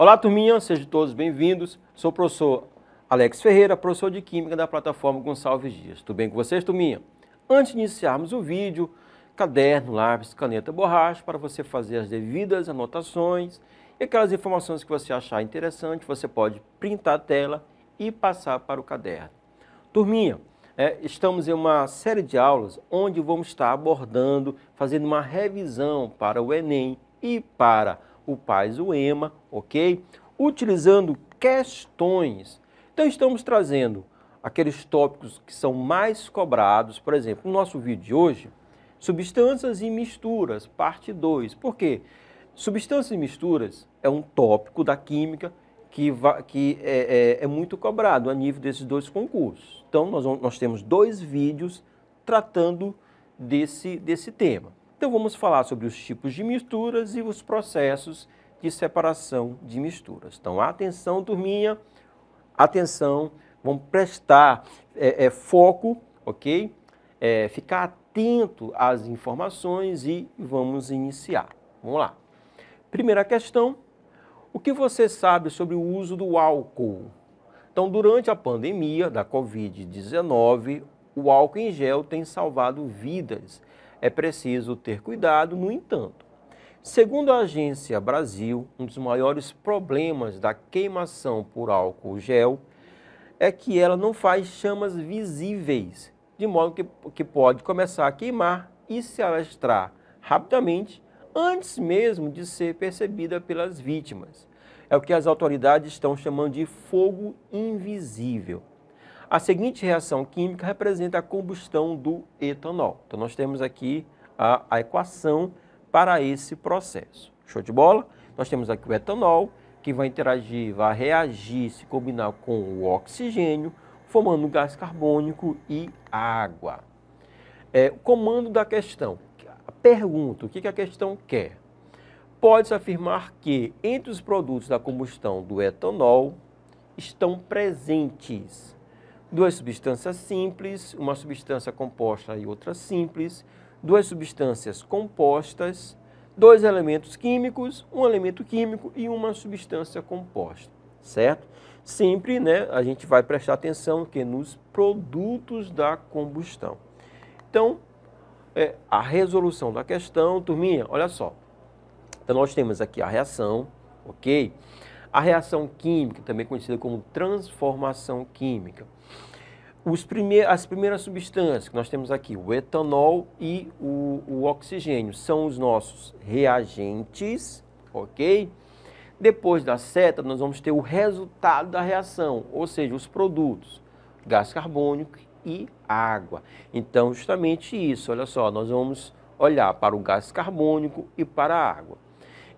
Olá, turminha, sejam todos bem-vindos. Sou o professor Alex Ferreira, professor de Química da plataforma Gonçalves Dias. Tudo bem com vocês, turminha? Antes de iniciarmos o vídeo, caderno, lápis, caneta, borracha, para você fazer as devidas anotações e aquelas informações que você achar interessante, você pode printar a tela e passar para o caderno. Turminha, é, estamos em uma série de aulas onde vamos estar abordando, fazendo uma revisão para o Enem e para o Paz, o EMA, ok? Utilizando questões. Então estamos trazendo aqueles tópicos que são mais cobrados, por exemplo, no nosso vídeo de hoje, substâncias e misturas, parte 2. Por quê? Substâncias e misturas é um tópico da química que, que é, é, é, muito cobrado a nível desses dois concursos. Então, nós, nós temos dois vídeos tratando desse, desse tema. Então vamos falar sobre os tipos de misturas e os processos de separação de misturas. Então atenção, turminha, atenção, vamos prestar é, é, foco, ok? É, ficar atento às informações e vamos iniciar. Vamos lá. Primeira questão, o que você sabe sobre o uso do álcool? Então, durante a pandemia da Covid-19, o álcool em gel tem salvado vidas é preciso ter cuidado, no entanto. Segundo a Agência Brasil, um dos maiores problemas da queimação por álcool gel é que ela não faz chamas visíveis, de modo que, que pode começar a queimar e se alastrar rapidamente antes mesmo de ser percebida pelas vítimas. É o que as autoridades estão chamando de fogo invisível. A seguinte reação química representa a combustão do etanol. Então, nós temos aqui a, a equação para esse processo. Show de bola? Nós temos aqui o etanol, que vai interagir, vai reagir, se combinar com o oxigênio, formando gás carbônico e água. É, comando da questão. Pergunta, o que, que a questão quer? Pode-se afirmar que entre os produtos da combustão do etanol estão presentes duas substâncias simples, uma substância composta e outra simples, duas substâncias compostas, dois elementos químicos, um elemento químico e uma substância composta, certo? Sempre né, a gente vai prestar atenção que nos produtos da combustão. Então, é, a resolução da questão, turminha, olha só. Então, nós temos aqui a reação, ok? A reação química, também conhecida como transformação química as primeiras substâncias que nós temos aqui, o etanol e o, o oxigênio, são os nossos reagentes, ok? Depois da seta, nós vamos ter o resultado da reação, ou seja, os produtos, gás carbônico e água. Então, justamente isso, olha só, nós vamos olhar para o gás carbônico e para a água.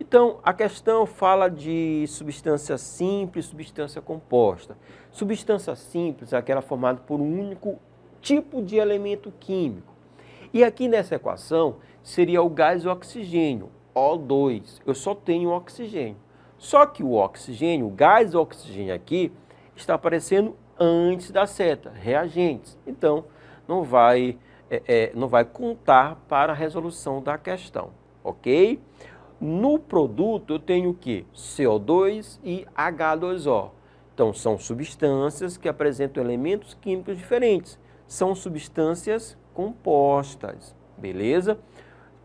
Então, a questão fala de substância simples, substância composta. Substância simples, aquela formada por um único tipo de elemento químico. E aqui nessa equação seria o gás oxigênio, O2. Eu só tenho oxigênio. Só que o oxigênio, o gás oxigênio aqui, está aparecendo antes da seta, reagentes. Então, não vai, é, é, não vai contar para a resolução da questão, ok? No produto eu tenho o que? CO2 e H2O. Então, são substâncias que apresentam elementos químicos diferentes. São substâncias compostas, beleza?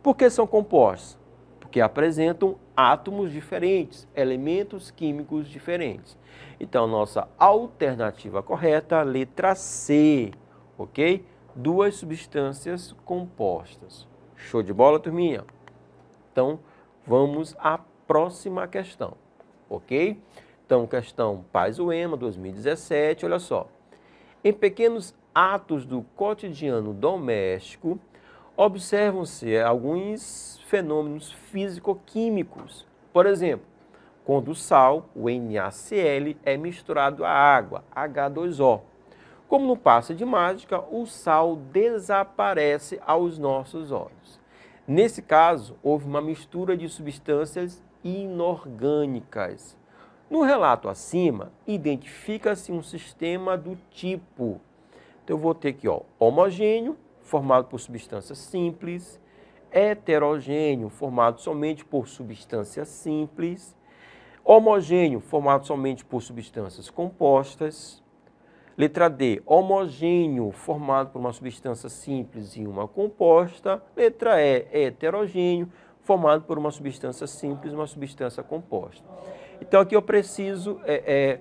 Por que são compostas? Porque apresentam átomos diferentes, elementos químicos diferentes. Então, nossa alternativa correta, letra C, ok? Duas substâncias compostas. Show de bola, turminha? Então, vamos à próxima questão, ok? Então, questão Paz Uema, 2017, olha só. Em pequenos atos do cotidiano doméstico, observam-se alguns fenômenos físico-químicos. Por exemplo, quando o sal, o NaCl, é misturado à água, H2O. Como no passe de mágica, o sal desaparece aos nossos olhos. Nesse caso, houve uma mistura de substâncias inorgânicas no relato acima, identifica-se um sistema do tipo. Então eu vou ter aqui, ó, homogêneo, formado por substância simples, heterogêneo, formado somente por substância simples, homogêneo, formado somente por substâncias compostas. Letra D, homogêneo, formado por uma substância simples e uma composta. Letra E, heterogêneo, formado por uma substância simples e uma substância composta. Então aqui eu preciso é, é,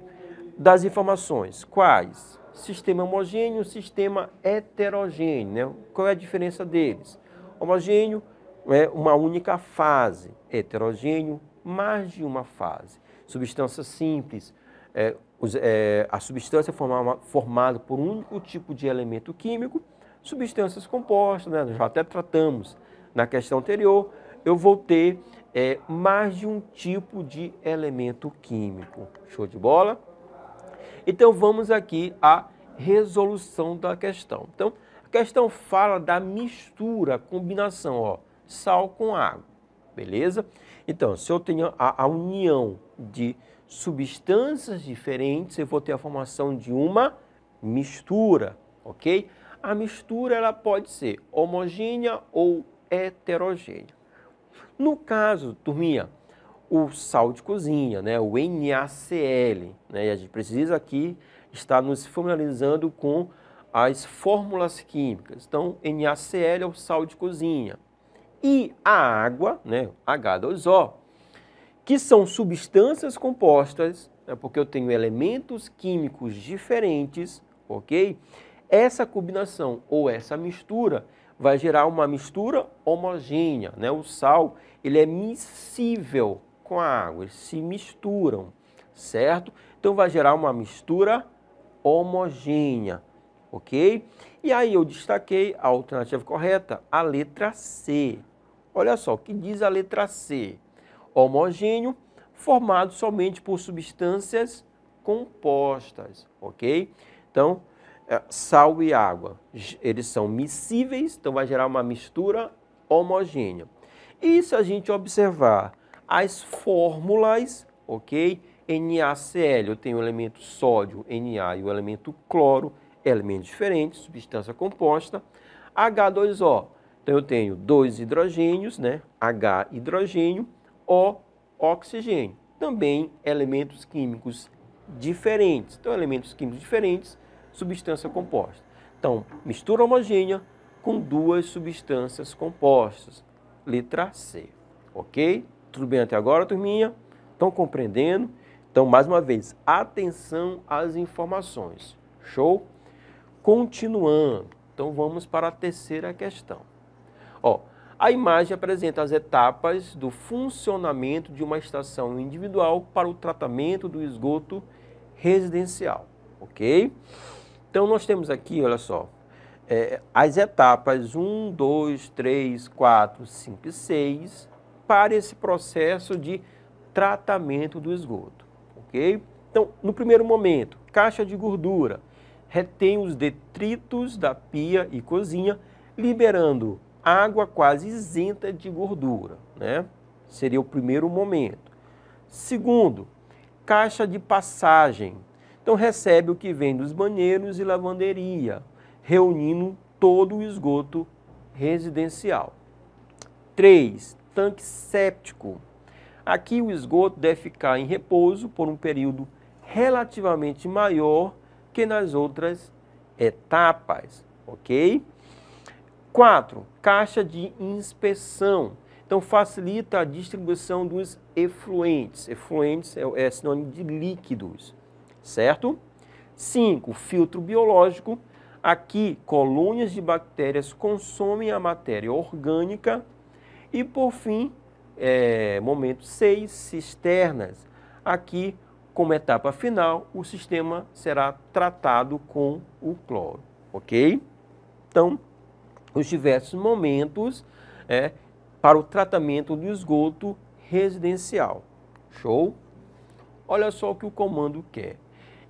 das informações. Quais? Sistema homogêneo, sistema heterogêneo. Né? Qual é a diferença deles? Homogêneo é uma única fase, heterogêneo, mais de uma fase. Substância simples, é, é a substância é formada, formada por um único tipo de elemento químico, substâncias compostas, né? já até tratamos na questão anterior, eu vou ter é, mais de um tipo de elemento químico. Show de bola? Então vamos aqui à resolução da questão. Então, a questão fala da mistura, combinação, ó, sal com água, beleza? Então, se eu tenho a, a união de substâncias diferentes, eu vou ter a formação de uma mistura, ok? A mistura ela pode ser homogênea ou heterogênea. No caso, turminha, o sal de cozinha, né, o NaCl, né, e a gente precisa aqui estar nos familiarizando com as fórmulas químicas. Então, NaCl é o sal de cozinha. E a água, né, H2O, que são substâncias compostas, né, porque eu tenho elementos químicos diferentes, ok? Essa combinação ou essa mistura vai gerar uma mistura homogênea. Né? O sal ele é miscível com a água, eles se misturam, certo? Então vai gerar uma mistura homogênea, ok? E aí eu destaquei a alternativa correta, a letra C. Olha só, o que diz a letra C? Homogêneo formado somente por substâncias compostas, ok? Então, é, sal e água. Eles são miscíveis, então vai gerar uma mistura homogênea. E se a gente observar as fórmulas, ok? NaCl, eu tenho o elemento sódio, Na e o elemento cloro, elementos diferentes, substância composta. H2O, então eu tenho dois hidrogênios, né? H hidrogênio, O oxigênio. Também elementos químicos diferentes. Então, elementos químicos diferentes substância composta. Então, mistura homogênea com duas substâncias compostas. Letra C. Ok? Tudo bem até agora, turminha? Estão compreendendo? Então, mais uma vez, atenção às informações. Show? Continuando. Então, vamos para a terceira questão. Ó, a imagem apresenta as etapas do funcionamento de uma estação individual para o tratamento do esgoto residencial. Ok? Então nós temos aqui, olha só, é, as etapas 1, 2, 3, 4, 5 e 6 para esse processo de tratamento do esgoto, ok? Então, no primeiro momento, caixa de gordura retém os detritos da pia e cozinha, liberando água quase isenta de gordura, né? Seria o primeiro momento. Segundo, caixa de passagem então recebe o que vem dos banheiros e lavanderia, reunindo todo o esgoto residencial. 3. Tanque séptico. Aqui o esgoto deve ficar em repouso por um período relativamente maior que nas outras etapas, ok? 4. Caixa de inspeção. Então facilita a distribuição dos efluentes. Efluentes é, é sinônimo de líquidos certo? 5. Filtro biológico. Aqui, colônias de bactérias consomem a matéria orgânica. E, por fim, é, momento 6, cisternas. Aqui, como etapa final, o sistema será tratado com o cloro, ok? Então, os diversos momentos é, para o tratamento do esgoto residencial. Show? Olha só o que o comando quer.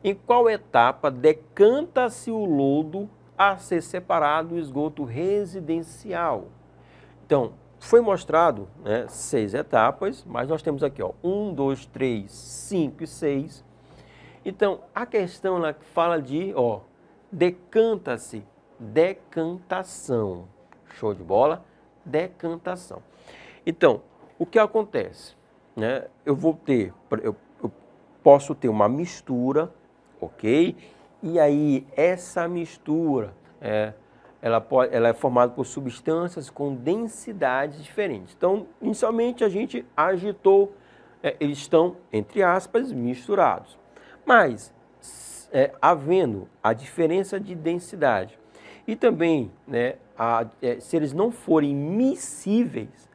Em qual etapa decanta-se o lodo a ser separado do esgoto residencial? Então, foi mostrado né, seis etapas, mas nós temos aqui ó, um, dois, três, cinco e seis. Então, a questão lá que fala de ó, decanta-se, decantação. Show de bola? Decantação. Então, o que acontece? Né? Eu vou ter, eu, eu posso ter uma mistura ok? E aí essa mistura é, ela, pode, ela é formada por substâncias com densidades diferentes. Então, inicialmente a gente agitou, é, eles estão, entre aspas, misturados. Mas, é, havendo a diferença de densidade e também, né, a, é, se eles não forem miscíveis,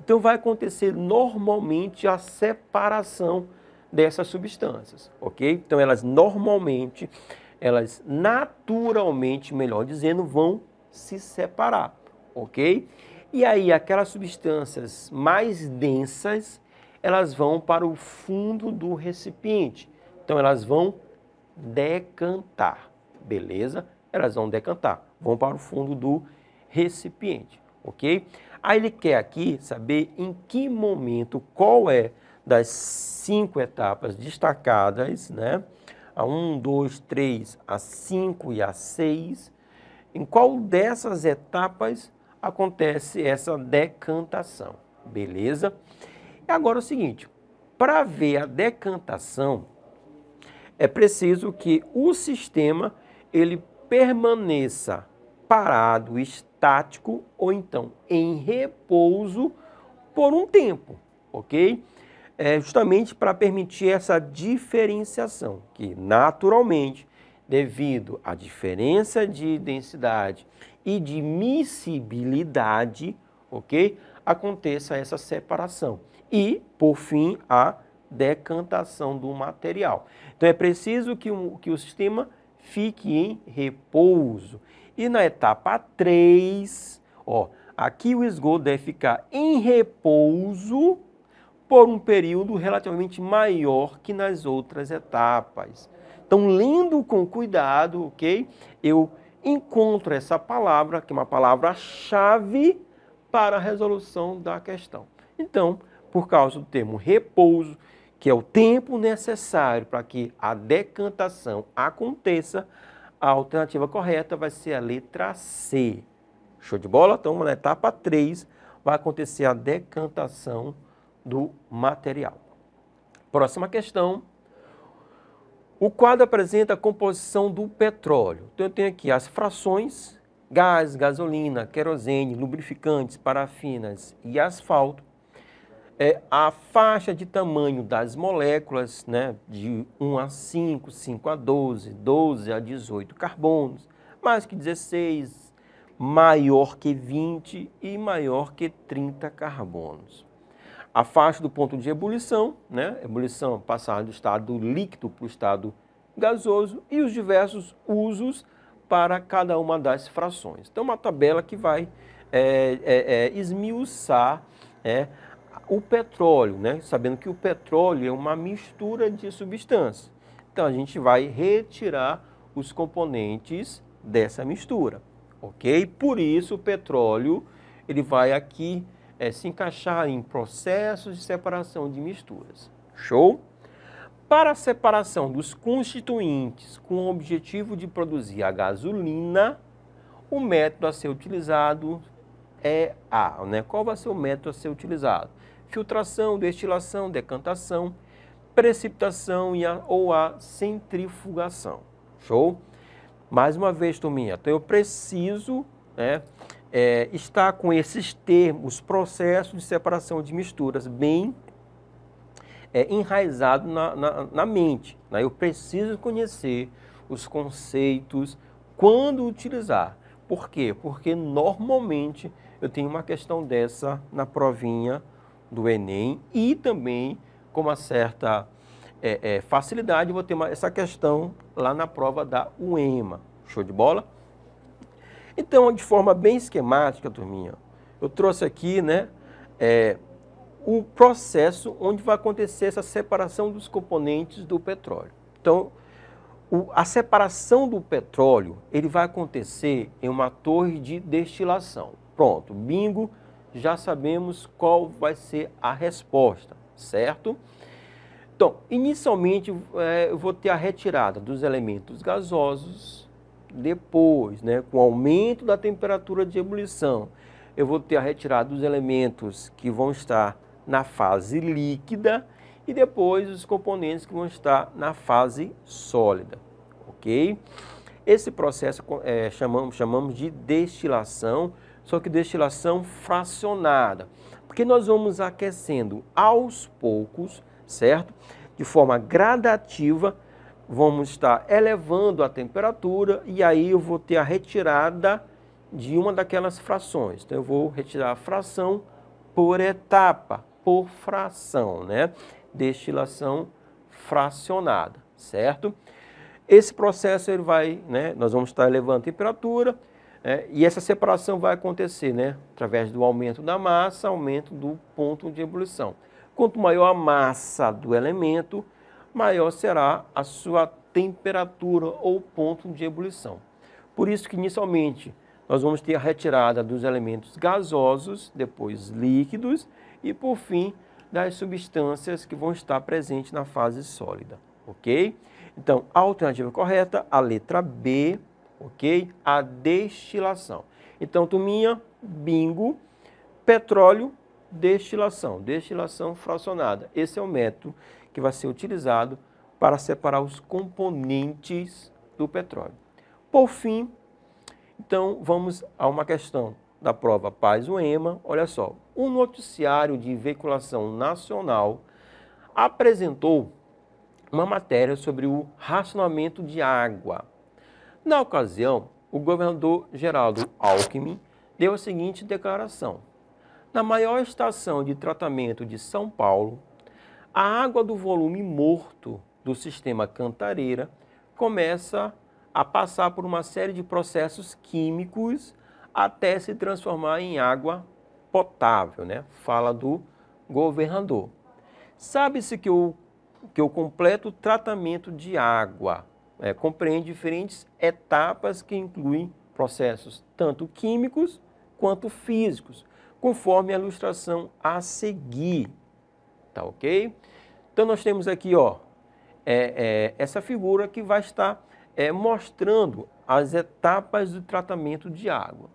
então vai acontecer normalmente a separação dessas substâncias, ok? Então elas normalmente, elas naturalmente, melhor dizendo, vão se separar, ok? E aí aquelas substâncias mais densas, elas vão para o fundo do recipiente, então elas vão decantar, beleza? Elas vão decantar, vão para o fundo do recipiente, ok? Aí ele quer aqui saber em que momento, qual é das cinco etapas destacadas, né? a 1, 2, 3, a 5 e a 6, em qual dessas etapas acontece essa decantação, beleza? E agora é o seguinte, para ver a decantação, é preciso que o sistema ele permaneça parado, estático ou então em repouso por um tempo, ok? é justamente para permitir essa diferenciação, que naturalmente, devido à diferença de densidade e de miscibilidade, ok? Aconteça essa separação. E, por fim, a decantação do material. Então é preciso que, o que o sistema fique em repouso. E na etapa 3, ó, aqui o esgoto deve ficar em repouso, por um período relativamente maior que nas outras etapas. Então, lendo com cuidado, ok? Eu encontro essa palavra, que é uma palavra-chave para a resolução da questão. Então, por causa do termo repouso, que é o tempo necessário para que a decantação aconteça, a alternativa correta vai ser a letra C. Show de bola? Então, na etapa 3, vai acontecer a decantação do material. Próxima questão. O quadro apresenta a composição do petróleo. Então, eu tenho aqui as frações, gás, gasolina, querosene, lubrificantes, parafinas e asfalto. É, a faixa de tamanho das moléculas, né, de 1 a 5, 5 a 12, 12 a 18 carbonos, mais que 16, maior que 20 e maior que 30 carbonos a faixa do ponto de ebulição, né? ebulição, passar do estado líquido para o estado gasoso e os diversos usos para cada uma das frações. Então, uma tabela que vai é, é, é, esmiuçar é, o petróleo, né? sabendo que o petróleo é uma mistura de substâncias. Então, a gente vai retirar os componentes dessa mistura, ok? Por isso, o petróleo ele vai aqui é, se encaixar em processos de separação de misturas. Show? Para a separação dos constituintes com o objetivo de produzir a gasolina, o método a ser utilizado é A. Né? Qual vai ser o método a ser utilizado? Filtração, destilação, decantação, precipitação e a, ou a centrifugação. Show? Mais uma vez, turminha, então eu preciso né, é, está com esses termos, processos de separação de misturas, bem é, enraizado na, na, na mente. Né? Eu preciso conhecer os conceitos quando utilizar. Por quê? Porque normalmente eu tenho uma questão dessa na provinha do Enem e também com uma certa é, é, facilidade vou ter uma, essa questão lá na prova da UEMA. Show de bola? Então, de forma bem esquemática, turminha, eu trouxe aqui né, é, o processo onde vai acontecer essa separação dos componentes do petróleo. Então, o, a separação do petróleo ele vai acontecer em uma torre de destilação. Pronto, bingo, já sabemos qual vai ser a resposta, certo? Então, inicialmente é, eu vou ter a retirada dos elementos gasosos, depois, né, com o aumento da temperatura de ebulição, eu vou ter a retirada dos elementos que vão estar na fase líquida e depois os componentes que vão estar na fase sólida, ok? Esse processo é, chamamos, chamamos de destilação, só que destilação fracionada, porque nós vamos aquecendo aos poucos, certo? De forma gradativa, vamos estar elevando a temperatura e aí eu vou ter a retirada de uma daquelas frações. Então eu vou retirar a fração por etapa, por fração, né? Destilação fracionada, certo? Esse processo ele vai, né? Nós vamos estar elevando a temperatura é, e essa separação vai acontecer, né? Através do aumento da massa, aumento do ponto de ebulição. Quanto maior a massa do elemento, maior será a sua temperatura ou ponto de ebulição. Por isso que inicialmente nós vamos ter a retirada dos elementos gasosos, depois líquidos e por fim das substâncias que vão estar presentes na fase sólida, ok? Então, a alternativa correta, a letra B, ok? A destilação. Então, turminha, bingo, petróleo, destilação, destilação fracionada. Esse é o método que vai ser utilizado para separar os componentes do petróleo. Por fim, então vamos a uma questão da prova Paz UEMA. Olha só, o um noticiário de veiculação nacional apresentou uma matéria sobre o racionamento de água. Na ocasião, o governador Geraldo Alckmin deu a seguinte declaração: Na maior estação de tratamento de São Paulo, a água do volume morto do sistema cantareira começa a passar por uma série de processos químicos até se transformar em água potável, né? Fala do governador. Sabe-se que o, que o completo tratamento de água é, compreende diferentes etapas que incluem processos tanto químicos quanto físicos, conforme a ilustração a seguir. Tá ok? Então nós temos aqui ó, é, é, essa figura que vai estar é, mostrando as etapas do tratamento de água.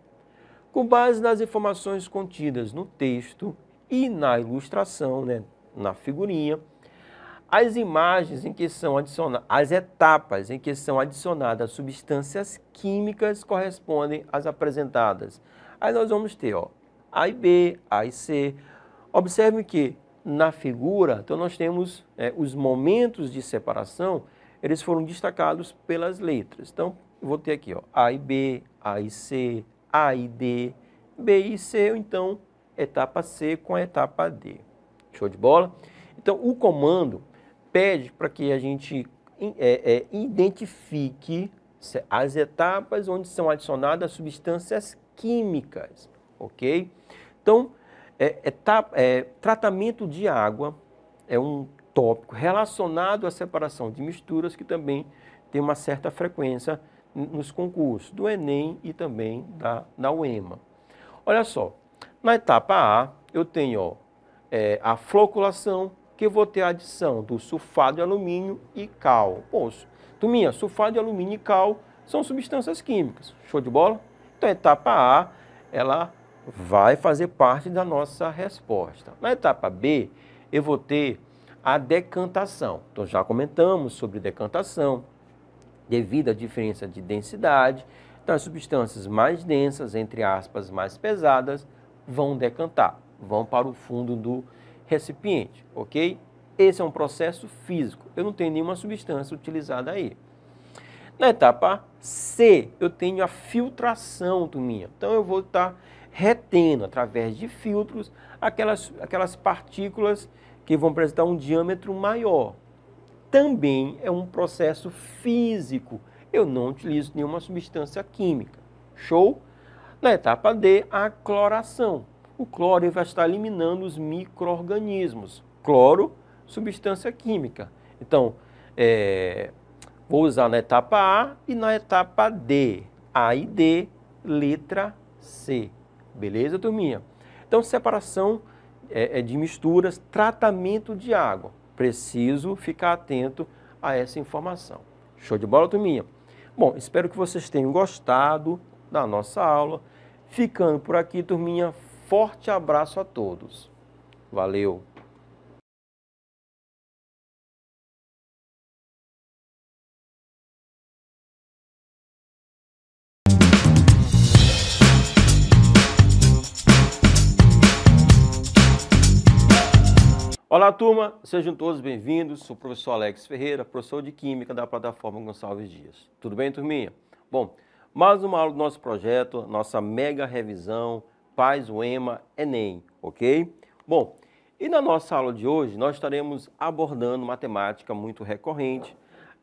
Com base nas informações contidas no texto e na ilustração, né, na figurinha, as imagens em que são adicionadas, as etapas em que são adicionadas substâncias químicas correspondem às apresentadas. Aí nós vamos ter ó, A e B, A e C. Observe que na figura, então nós temos é, os momentos de separação, eles foram destacados pelas letras. Então, vou ter aqui ó, A e B, A e C, A e D, B e C, ou então etapa C com a etapa D. Show de bola? Então, o comando pede para que a gente é, é, identifique as etapas onde são adicionadas substâncias químicas, ok? Então, é, é, tá, é, tratamento de água é um tópico relacionado à separação de misturas que também tem uma certa frequência nos concursos do Enem e também da, da UEMA. Olha só, na etapa A eu tenho ó, é, a floculação, que eu vou ter a adição do sulfado de alumínio e cal. Poxa, Tuminha, sulfado de alumínio e cal são substâncias químicas. Show de bola? Então a etapa A, ela vai fazer parte da nossa resposta. Na etapa B, eu vou ter a decantação. Então, já comentamos sobre decantação, devido à diferença de densidade. Então, as substâncias mais densas, entre aspas, mais pesadas, vão decantar, vão para o fundo do recipiente, ok? Esse é um processo físico. Eu não tenho nenhuma substância utilizada aí. Na etapa C, eu tenho a filtração, do minha Então, eu vou estar retendo através de filtros aquelas, aquelas partículas que vão apresentar um diâmetro maior. Também é um processo físico. Eu não utilizo nenhuma substância química. Show? Na etapa D, a cloração. O cloro vai estar eliminando os micro-organismos. Cloro, substância química. Então, é, vou usar na etapa A e na etapa D. A e D, letra C. Beleza, turminha? Então, separação é, é de misturas, tratamento de água. Preciso ficar atento a essa informação. Show de bola, turminha? Bom, espero que vocês tenham gostado da nossa aula. Ficando por aqui, turminha, forte abraço a todos. Valeu! Olá, turma, sejam todos bem-vindos. Sou o professor Alex Ferreira, professor de Química da plataforma Gonçalves Dias. Tudo bem, turminha? Bom, mais uma aula do nosso projeto, nossa mega revisão Paz UEMA Enem, ok? Bom, e na nossa aula de hoje nós estaremos abordando matemática muito recorrente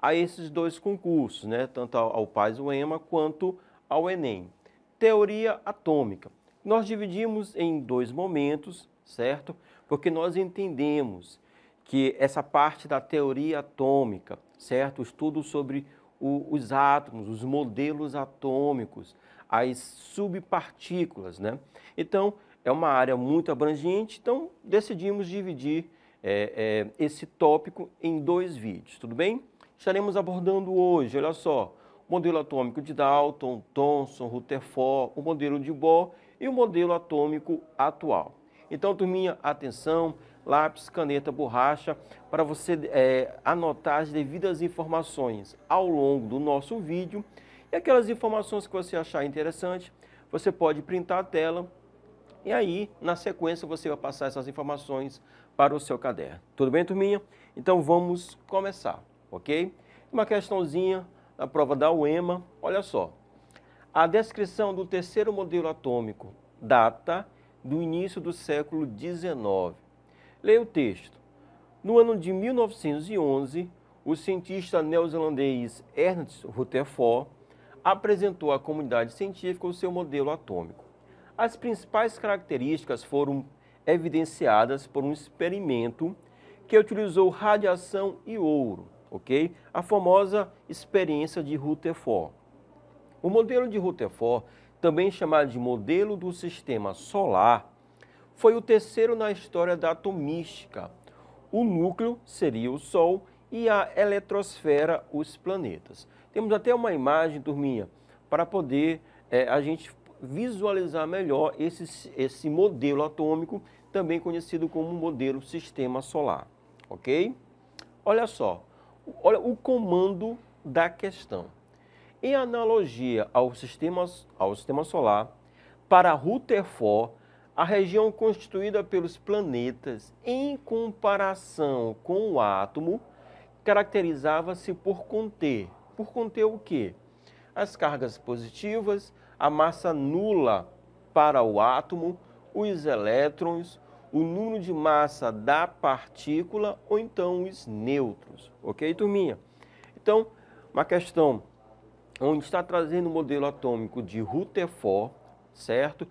a esses dois concursos, né? tanto ao Paz UEMA quanto ao Enem. Teoria atômica. Nós dividimos em dois momentos, certo? porque nós entendemos que essa parte da teoria atômica, certo? O estudo sobre o, os átomos, os modelos atômicos, as subpartículas, né? Então, é uma área muito abrangente, então decidimos dividir é, é, esse tópico em dois vídeos, tudo bem? Estaremos abordando hoje, olha só, o modelo atômico de Dalton, Thomson, Rutherford, o modelo de Bohr e o modelo atômico atual. Então, turminha, atenção, lápis, caneta, borracha, para você é, anotar as devidas informações ao longo do nosso vídeo. E aquelas informações que você achar interessante, você pode printar a tela e aí, na sequência, você vai passar essas informações para o seu caderno. Tudo bem, turminha? Então vamos começar, ok? Uma questãozinha da prova da UEMA, olha só. A descrição do terceiro modelo atômico data do início do século XIX. Leia o texto. No ano de 1911, o cientista neozelandês Ernst Rutherford apresentou à comunidade científica o seu modelo atômico. As principais características foram evidenciadas por um experimento que utilizou radiação e ouro, ok? A famosa experiência de Rutherford. O modelo de Rutherford também chamado de modelo do sistema solar, foi o terceiro na história da atomística. O núcleo seria o Sol e a eletrosfera, os planetas. Temos até uma imagem, turminha, para poder é, a gente visualizar melhor esse, esse modelo atômico, também conhecido como modelo sistema solar. Ok? Olha só, olha o comando da questão. Em analogia ao sistema, ao sistema solar, para Rutherford, a região constituída pelos planetas em comparação com o átomo caracterizava-se por conter. Por conter o quê? As cargas positivas, a massa nula para o átomo, os elétrons, o número de massa da partícula ou então os nêutrons. Ok, turminha? Então, uma questão onde está trazendo o modelo atômico de Rutherford, certo?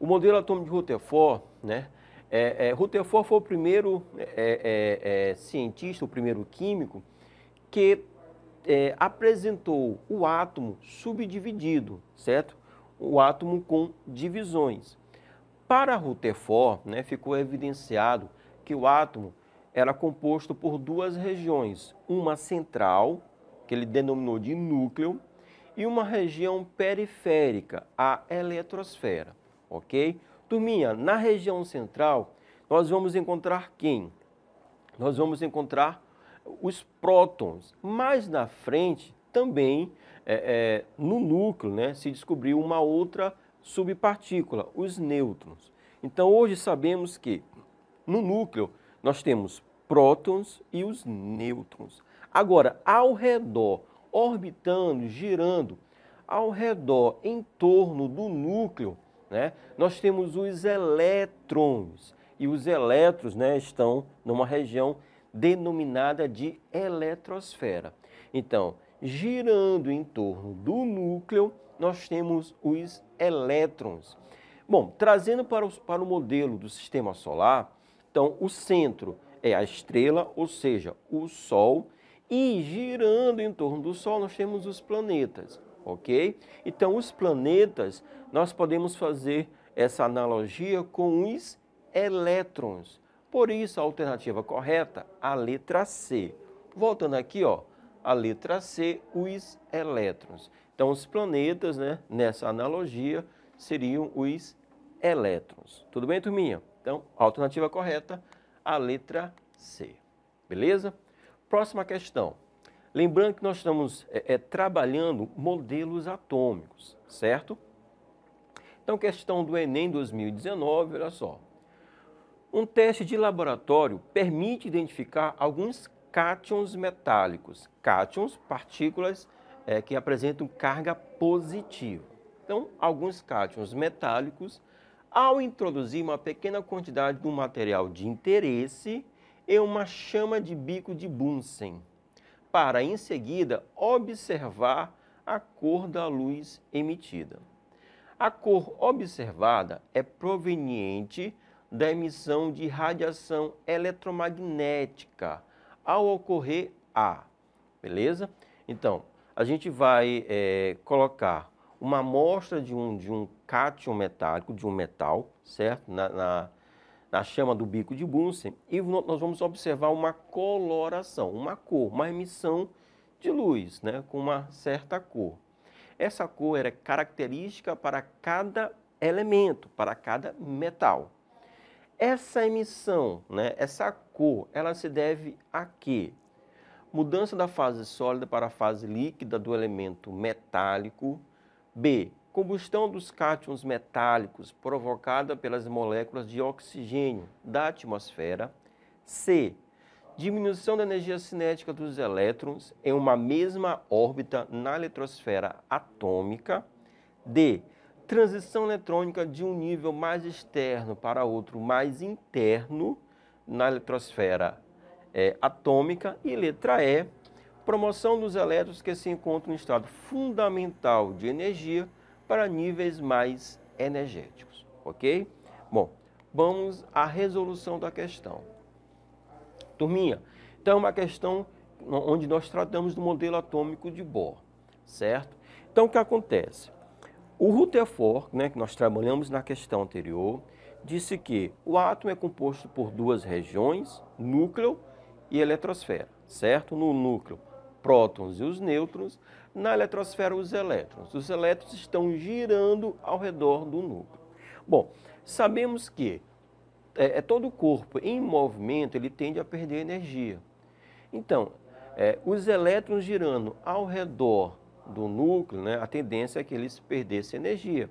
O modelo atômico de Rutherford, né? É, é, Rutherford foi o primeiro é, é, é, é cientista, o primeiro químico, que apresentou o átomo subdividido, certo? O átomo com divisões. Para Rutherford, né, ficou evidenciado que o átomo era composto por duas regiões, uma central, que ele denominou de núcleo, e uma região periférica, a eletrosfera, ok? Turminha, na região central, nós vamos encontrar quem? Nós vamos encontrar os prótons. Mais na frente, também, é, é, no núcleo, né, se descobriu uma outra subpartícula, os nêutrons. Então, hoje sabemos que no núcleo nós temos prótons e os nêutrons. Agora, ao redor orbitando, girando ao redor, em torno do núcleo, né, nós temos os elétrons. E os elétrons né, estão numa região denominada de eletrosfera. Então, girando em torno do núcleo, nós temos os elétrons. Bom, trazendo para o, para o modelo do sistema solar, então o centro é a estrela, ou seja, o Sol, e girando em torno do Sol, nós temos os planetas, ok? Então, os planetas, nós podemos fazer essa analogia com os elétrons. Por isso, a alternativa correta, a letra C. Voltando aqui, ó, a letra C, os elétrons. Então, os planetas, né, nessa analogia, seriam os elétrons. Tudo bem, turminha? Então, a alternativa correta, a letra C. Beleza? Próxima questão. Lembrando que nós estamos é, é, trabalhando modelos atômicos, certo? Então, questão do Enem 2019, olha só. Um teste de laboratório permite identificar alguns cátions metálicos, cátions, partículas é, que apresentam carga positiva. Então, alguns cátions metálicos, ao introduzir uma pequena quantidade de um material de interesse, e é uma chama de bico de Bunsen, para em seguida observar a cor da luz emitida. A cor observada é proveniente da emissão de radiação eletromagnética ao ocorrer a, beleza? Então, a gente vai é, colocar uma amostra de um, de um cátion metálico, de um metal, certo? Na, na, na chama do bico de Bunsen, e nós vamos observar uma coloração, uma cor, uma emissão de luz, né, com uma certa cor. Essa cor era característica para cada elemento, para cada metal. Essa emissão, né, essa cor, ela se deve a quê? Mudança da fase sólida para a fase líquida do elemento metálico. B. Combustão dos cátions metálicos provocada pelas moléculas de oxigênio da atmosfera. C. Diminuição da energia cinética dos elétrons em uma mesma órbita na eletrosfera atômica. D. Transição eletrônica de um nível mais externo para outro mais interno na eletrosfera é, atômica. E letra E. Promoção dos elétrons que se encontram em estado fundamental de energia para níveis mais energéticos, ok? Bom, vamos à resolução da questão. Turminha, então é uma questão onde nós tratamos do modelo atômico de Bohr, certo? Então o que acontece? O Rutherford, né, que nós trabalhamos na questão anterior, disse que o átomo é composto por duas regiões, núcleo e eletrosfera, certo? No núcleo, prótons e os nêutrons, na eletrosfera, os elétrons. Os elétrons estão girando ao redor do núcleo. Bom, sabemos que é, é todo o corpo em movimento ele tende a perder energia. Então, é, os elétrons girando ao redor do núcleo, né, a tendência é que eles perdessem energia.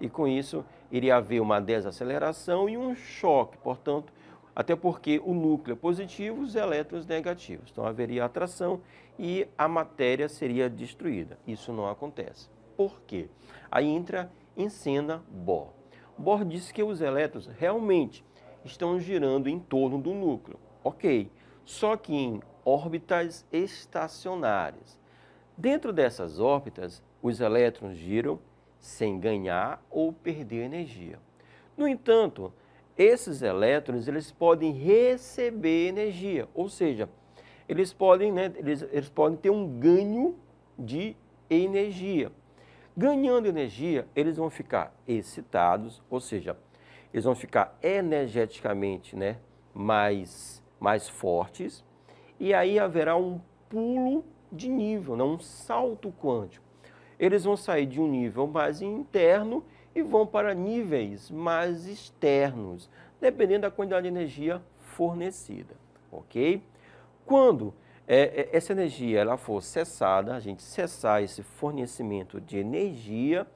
E com isso, iria haver uma desaceleração e um choque, portanto, até porque o núcleo é positivo, os elétrons negativos. Então haveria atração e a matéria seria destruída. Isso não acontece. Por quê? Aí entra em cena Bohr. Bohr disse que os elétrons realmente estão girando em torno do núcleo. Ok, só que em órbitas estacionárias. Dentro dessas órbitas, os elétrons giram sem ganhar ou perder energia. No entanto, esses elétrons eles podem receber energia, ou seja, eles podem, né, eles, eles podem ter um ganho de energia. Ganhando energia, eles vão ficar excitados, ou seja, eles vão ficar energeticamente né, mais, mais fortes, e aí haverá um pulo de nível, né, um salto quântico. Eles vão sair de um nível mais interno e vão para níveis mais externos, dependendo da quantidade de energia fornecida, ok? Quando é, é, essa energia ela for cessada, a gente cessar esse fornecimento de energia,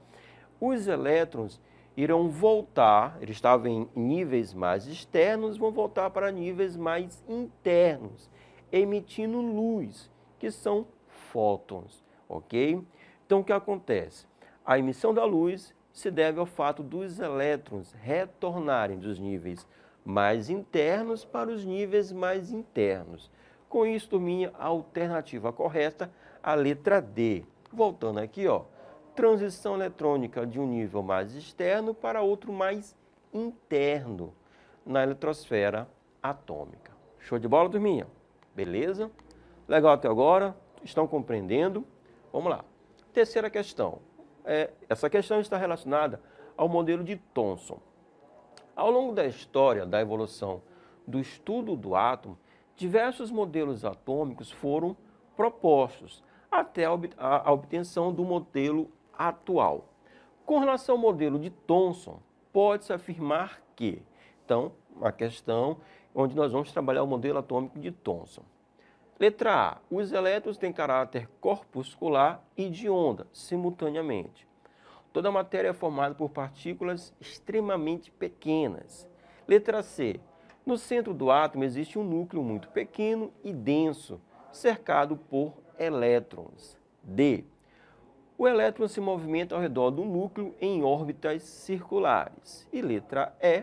os elétrons irão voltar, eles estavam em níveis mais externos, vão voltar para níveis mais internos, emitindo luz, que são fótons, ok? Então o que acontece? A emissão da luz se deve ao fato dos elétrons retornarem dos níveis mais internos para os níveis mais internos. Com isso, minha a alternativa correta, a letra D. Voltando aqui, ó, transição eletrônica de um nível mais externo para outro mais interno na eletrosfera atômica. Show de bola, turminha? Beleza? Legal até agora? Estão compreendendo? Vamos lá. Terceira questão é, essa questão está relacionada ao modelo de Thomson. Ao longo da história da evolução do estudo do átomo, diversos modelos atômicos foram propostos até a obtenção do modelo atual. Com relação ao modelo de Thomson, pode-se afirmar que, então, a questão onde nós vamos trabalhar o modelo atômico de Thomson. Letra A. Os elétrons têm caráter corpuscular e de onda, simultaneamente. Toda a matéria é formada por partículas extremamente pequenas. Letra C. No centro do átomo existe um núcleo muito pequeno e denso, cercado por elétrons. D. O elétron se movimenta ao redor do núcleo em órbitas circulares. E letra E.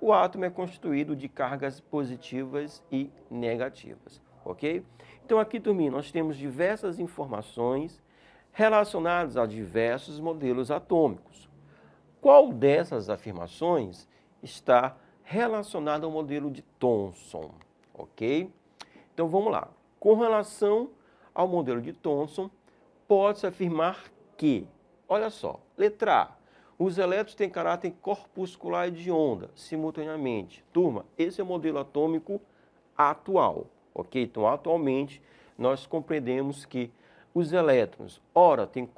O átomo é constituído de cargas positivas e negativas ok? Então aqui, turminha, nós temos diversas informações relacionadas a diversos modelos atômicos. Qual dessas afirmações está relacionada ao modelo de Thomson, ok? Então vamos lá. Com relação ao modelo de Thomson, pode-se afirmar que, olha só, letra A, os elétrons têm caráter corpuscular e de onda simultaneamente. Turma, esse é o modelo atômico atual. Ok? Então, atualmente, nós compreendemos que os elétrons, ora, têm,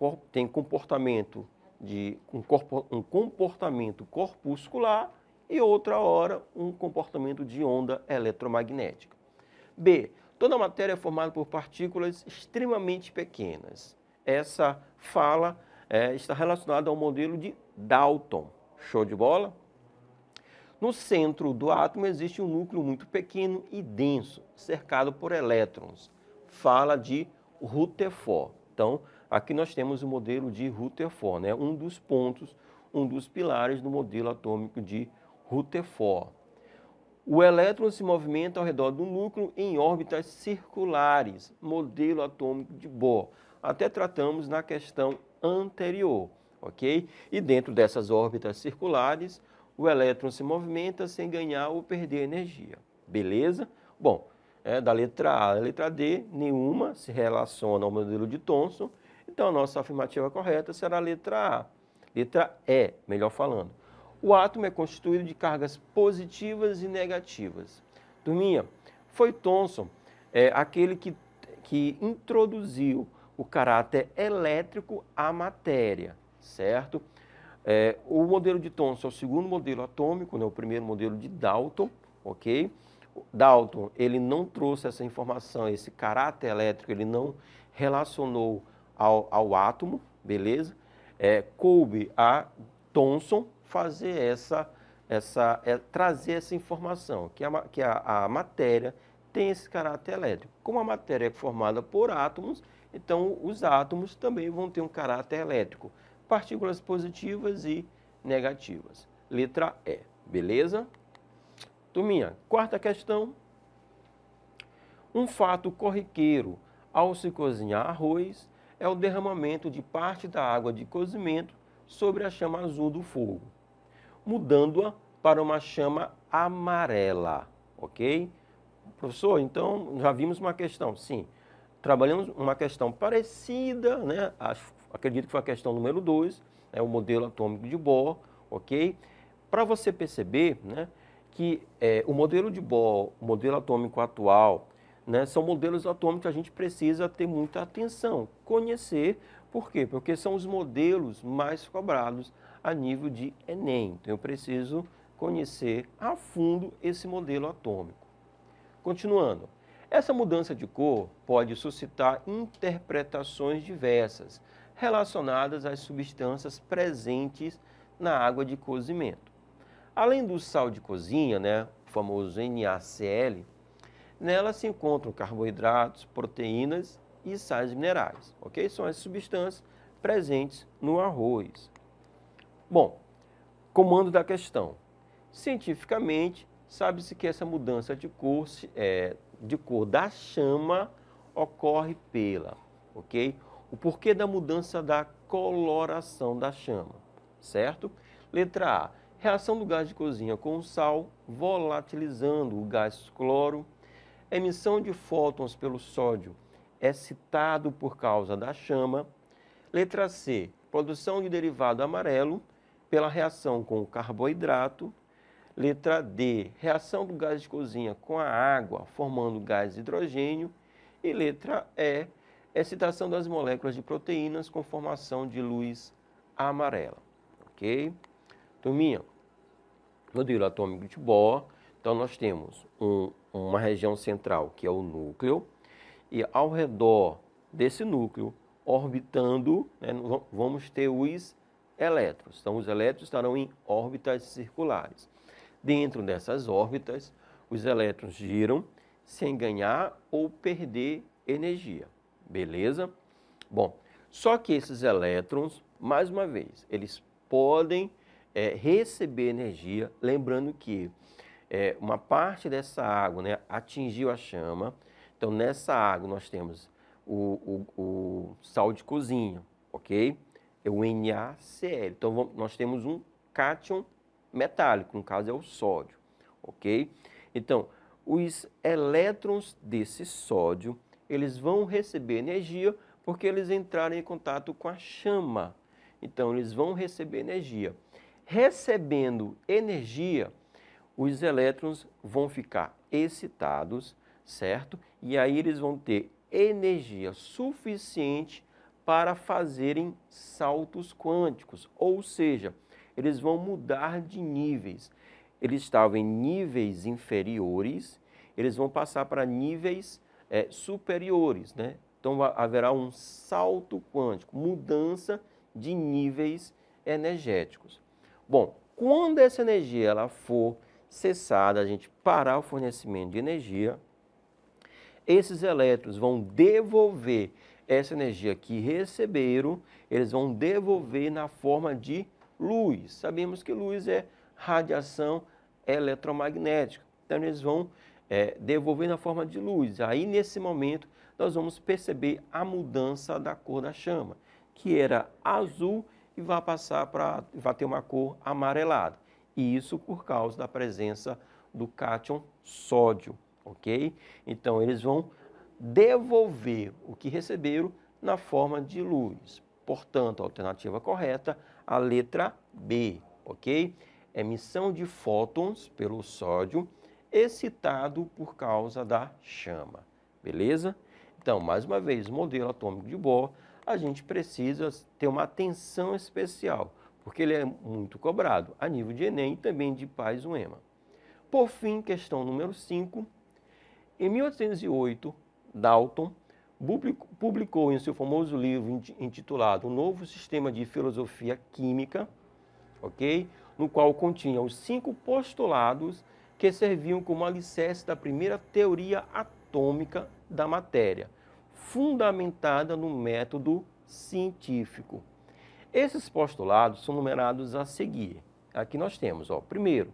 comportamento de um, corpo, um comportamento corpuscular e outra hora um comportamento de onda eletromagnética. B. Toda a matéria é formada por partículas extremamente pequenas. Essa fala é, está relacionada ao modelo de Dalton. Show de bola? No centro do átomo existe um núcleo muito pequeno e denso, cercado por elétrons. Fala de Rutherford. Então, aqui nós temos o modelo de Rutherford, né? um dos pontos, um dos pilares do modelo atômico de Rutherford. O elétron se movimenta ao redor do núcleo em órbitas circulares, modelo atômico de Bohr. Até tratamos na questão anterior, ok? E dentro dessas órbitas circulares, o elétron se movimenta sem ganhar ou perder energia. Beleza? Bom, é, da letra A à letra D, nenhuma se relaciona ao modelo de Thomson, então a nossa afirmativa correta será a letra A. Letra E, melhor falando. O átomo é constituído de cargas positivas e negativas. Turminha, foi Thomson é, aquele que, que introduziu o caráter elétrico à matéria, certo? É, o modelo de Thomson é o segundo modelo atômico, né, o primeiro modelo de Dalton, ok? Dalton, ele não trouxe essa informação, esse caráter elétrico, ele não relacionou ao, ao átomo, beleza? É, coube a Thomson fazer essa, essa é, trazer essa informação, que, a, que a, a matéria tem esse caráter elétrico. Como a matéria é formada por átomos, então os átomos também vão ter um caráter elétrico partículas positivas e negativas. Letra E, beleza? Turminha, quarta questão. Um fato corriqueiro ao se cozinhar arroz é o derramamento de parte da água de cozimento sobre a chama azul do fogo, mudando-a para uma chama amarela, ok? Professor, então já vimos uma questão, sim. Trabalhamos uma questão parecida, né? acredito que foi a questão número 2, é né, o modelo atômico de Bohr, ok? Para você perceber né, que é, o modelo de Bohr, o modelo atômico atual, né, são modelos atômicos que a gente precisa ter muita atenção, conhecer, por quê? Porque são os modelos mais cobrados a nível de Enem. Então eu preciso conhecer a fundo esse modelo atômico. Continuando, essa mudança de cor pode suscitar interpretações diversas, relacionadas às substâncias presentes na água de cozimento. Além do sal de cozinha, né, o famoso NaCl, nela se encontram carboidratos, proteínas e sais minerais, ok? São as substâncias presentes no arroz. Bom, comando da questão. Cientificamente, sabe-se que essa mudança de cor, é, de cor da chama ocorre pela, ok? O porquê da mudança da coloração da chama, certo? Letra A. Reação do gás de cozinha com o sal, volatilizando o gás cloro. Emissão de fótons pelo sódio, excitado por causa da chama. Letra C. Produção de derivado amarelo pela reação com o carboidrato. Letra D. Reação do gás de cozinha com a água, formando gás hidrogênio. E letra E excitação é das moléculas de proteínas com formação de luz amarela. Ok? Turminha, então, modelo atômico de Bohr, então nós temos um, uma região central que é o núcleo, e ao redor desse núcleo, orbitando, né, vamos ter os elétrons. Então os elétrons estarão em órbitas circulares. Dentro dessas órbitas, os elétrons giram sem ganhar ou perder energia. Beleza? Bom, só que esses elétrons, mais uma vez, eles podem é, receber energia, lembrando que é, uma parte dessa água né, atingiu a chama. Então, nessa água nós temos o, o, o sal de cozinha, ok? É o NaCl. Então, vamos, nós temos um cátion metálico, no caso é o sódio, ok? Então, os elétrons desse sódio eles vão receber energia porque eles entraram em contato com a chama. Então, eles vão receber energia. Recebendo energia, os elétrons vão ficar excitados, certo? E aí eles vão ter energia suficiente para fazerem saltos quânticos, ou seja, eles vão mudar de níveis. Eles estavam em níveis inferiores, eles vão passar para níveis é, superiores. Né? Então haverá um salto quântico, mudança de níveis energéticos. Bom, quando essa energia ela for cessada, a gente parar o fornecimento de energia, esses elétrons vão devolver essa energia que receberam, eles vão devolver na forma de luz. Sabemos que luz é radiação eletromagnética. Então eles vão é, devolver na forma de luz. Aí, nesse momento, nós vamos perceber a mudança da cor da chama, que era azul e vai passar para vai ter uma cor amarelada. E isso por causa da presença do cátion sódio, ok? Então eles vão devolver o que receberam na forma de luz. Portanto, a alternativa correta, a letra B, ok? Emissão de fótons pelo sódio excitado por causa da chama. Beleza? Então, mais uma vez, modelo atômico de Bohr, a gente precisa ter uma atenção especial, porque ele é muito cobrado a nível de Enem e também de Paz Uema. Por fim, questão número 5. Em 1808, Dalton publicou em seu famoso livro intitulado O Novo Sistema de Filosofia Química, ok? no qual continha os cinco postulados que serviam como alicerce da primeira teoria atômica da matéria, fundamentada no método científico. Esses postulados são numerados a seguir. Aqui nós temos, ó, primeiro,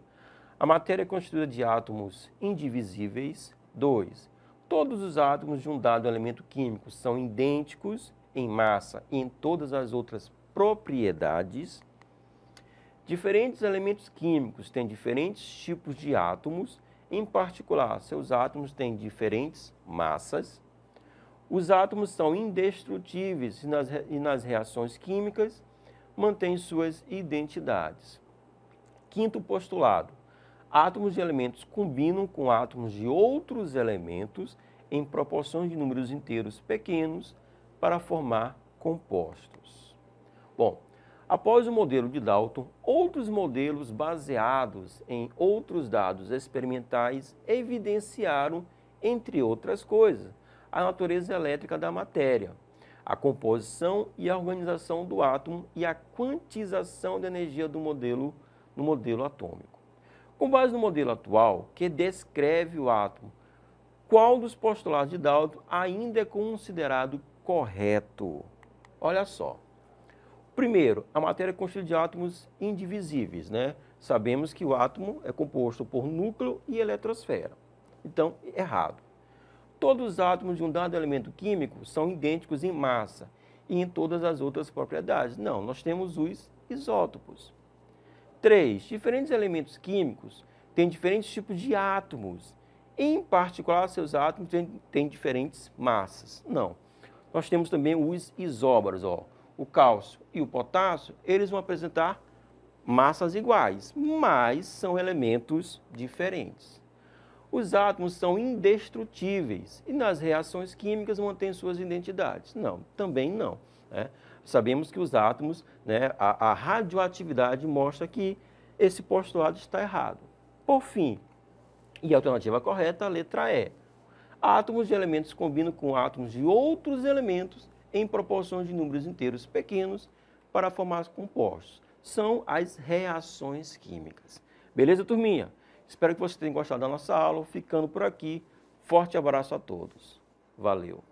a matéria é constituída de átomos indivisíveis. Dois, Todos os átomos de um dado elemento químico são idênticos em massa e em todas as outras propriedades. Diferentes elementos químicos têm diferentes tipos de átomos, em particular, seus átomos têm diferentes massas. Os átomos são indestrutíveis e nas, reações químicas mantêm suas identidades. Quinto postulado: átomos de elementos combinam com átomos de outros elementos em proporções de números inteiros pequenos para formar compostos. Bom, Após o modelo de Dalton, outros modelos baseados em outros dados experimentais evidenciaram, entre outras coisas, a natureza elétrica da matéria, a composição e a organização do átomo e a quantização da energia do modelo no modelo atômico. Com base no modelo atual, que descreve o átomo, qual dos postulados de Dalton ainda é considerado correto? Olha só. Primeiro, a matéria é constituída de átomos indivisíveis, né? Sabemos que o átomo é composto por núcleo e eletrosfera. Então, errado. Todos os átomos de um dado elemento químico são idênticos em massa e em todas as outras propriedades. Não, nós temos os isótopos. Três, diferentes elementos químicos têm diferentes tipos de átomos. Em particular, seus átomos têm, têm diferentes massas. Não. Nós temos também os isóbaros, ó o cálcio e o potássio, eles vão apresentar massas iguais, mas são elementos diferentes. Os átomos são indestrutíveis e nas reações químicas mantêm suas identidades. Não, também não. Né? Sabemos que os átomos, né, a, a radioatividade mostra que esse postulado está errado. Por fim, e a alternativa correta, a letra E. Átomos de elementos combinam com átomos de outros elementos em proporções de números inteiros pequenos para formar compostos. São as reações químicas. Beleza, turminha? Espero que vocês tenham gostado da nossa aula. Ficando por aqui, forte abraço a todos. Valeu!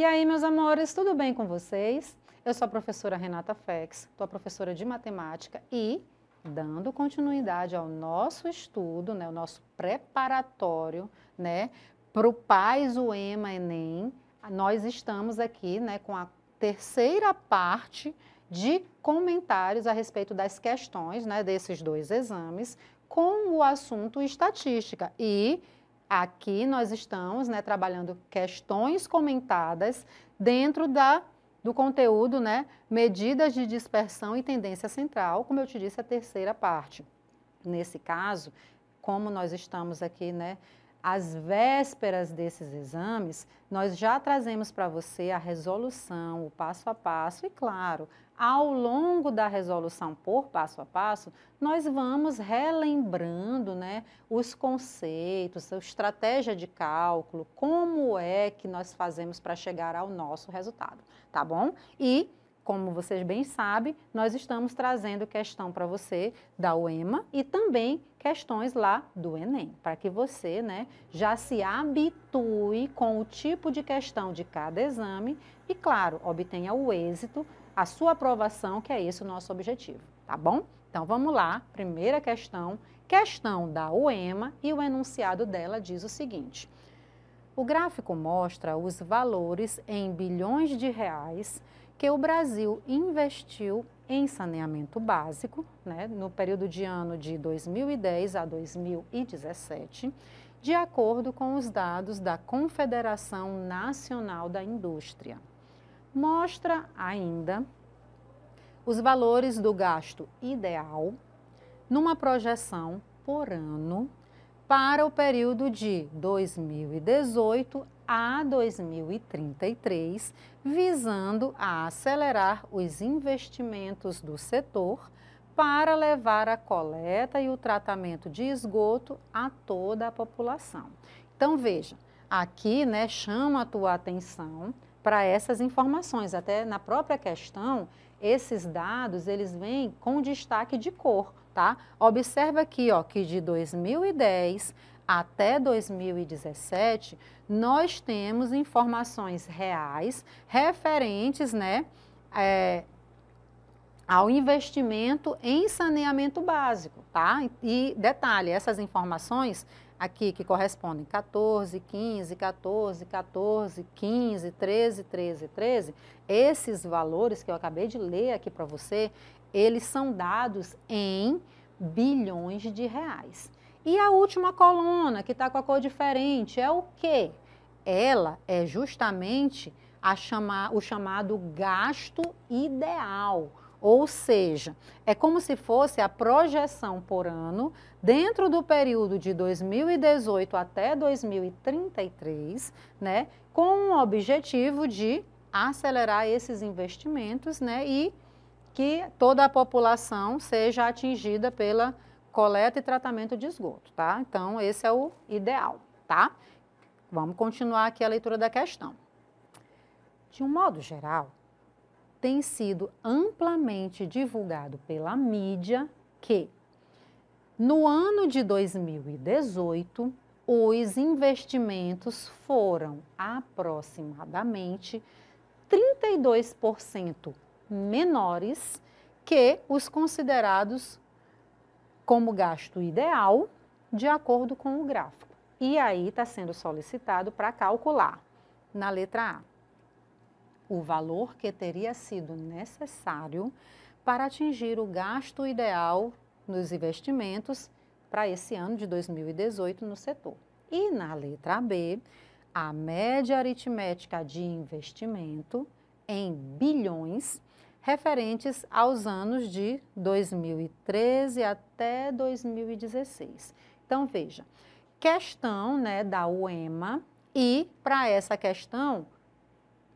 E aí, meus amores, tudo bem com vocês? Eu sou a professora Renata Fex, sou professora de matemática e dando continuidade ao nosso estudo, né, o nosso preparatório, né, para o PAIS, o EMA, ENEM, nós estamos aqui, né, com a terceira parte de comentários a respeito das questões, né, desses dois exames, com o assunto estatística e Aqui nós estamos né, trabalhando questões comentadas dentro da, do conteúdo, né, medidas de dispersão e tendência central, como eu te disse, a terceira parte. Nesse caso, como nós estamos aqui né, às vésperas desses exames, nós já trazemos para você a resolução, o passo a passo, e claro, ao longo da resolução por passo a passo, nós vamos relembrando né, os conceitos, a estratégia de cálculo, como é que nós fazemos para chegar ao nosso resultado, tá bom? E como vocês bem sabem, nós estamos trazendo questão para você da UEMA e também questões lá do Enem, para que você né, já se habitue com o tipo de questão de cada exame e, claro, obtenha o êxito, a sua aprovação, que é esse o nosso objetivo, tá bom? Então vamos lá, primeira questão, questão da UEMA e o enunciado dela diz o seguinte. O gráfico mostra os valores em bilhões de reais que o Brasil investiu em saneamento básico, né, no período de ano de 2010 a 2017, de acordo com os dados da Confederação Nacional da Indústria. Mostra ainda os valores do gasto ideal numa projeção por ano para o período de 2018 a 2033, visando a acelerar os investimentos do setor para levar a coleta e o tratamento de esgoto a toda a população. Então, veja, aqui né, chama a tua atenção para essas informações. Até na própria questão, esses dados eles vêm com destaque de cor, tá? Observa aqui, ó, que de 2010 até 2017, nós temos informações reais referentes né, é, ao investimento em saneamento básico. Tá? E detalhe, essas informações aqui que correspondem 14, 15, 14, 14, 15, 13, 13, 13, esses valores que eu acabei de ler aqui para você, eles são dados em bilhões de reais. E a última coluna, que está com a cor diferente, é o quê? Ela é justamente chama, o chamado gasto ideal. Ou seja, é como se fosse a projeção por ano dentro do período de 2018 até 2033, né, com o objetivo de acelerar esses investimentos, né, e que toda a população seja atingida pela coleta e tratamento de esgoto, tá? Então, esse é o ideal, tá? Vamos continuar aqui a leitura da questão. De um modo geral, tem sido amplamente divulgado pela mídia que, no ano de 2018, os investimentos foram aproximadamente 32% menores que os considerados como gasto ideal de acordo com o gráfico. E aí está sendo solicitado para calcular, na letra A, o valor que teria sido necessário para atingir o gasto ideal nos investimentos para esse ano de 2018 no setor. E na letra B, a média aritmética de investimento em bilhões referentes aos anos de 2013 até 2016. Então, veja, questão né, da UEMA e para essa questão,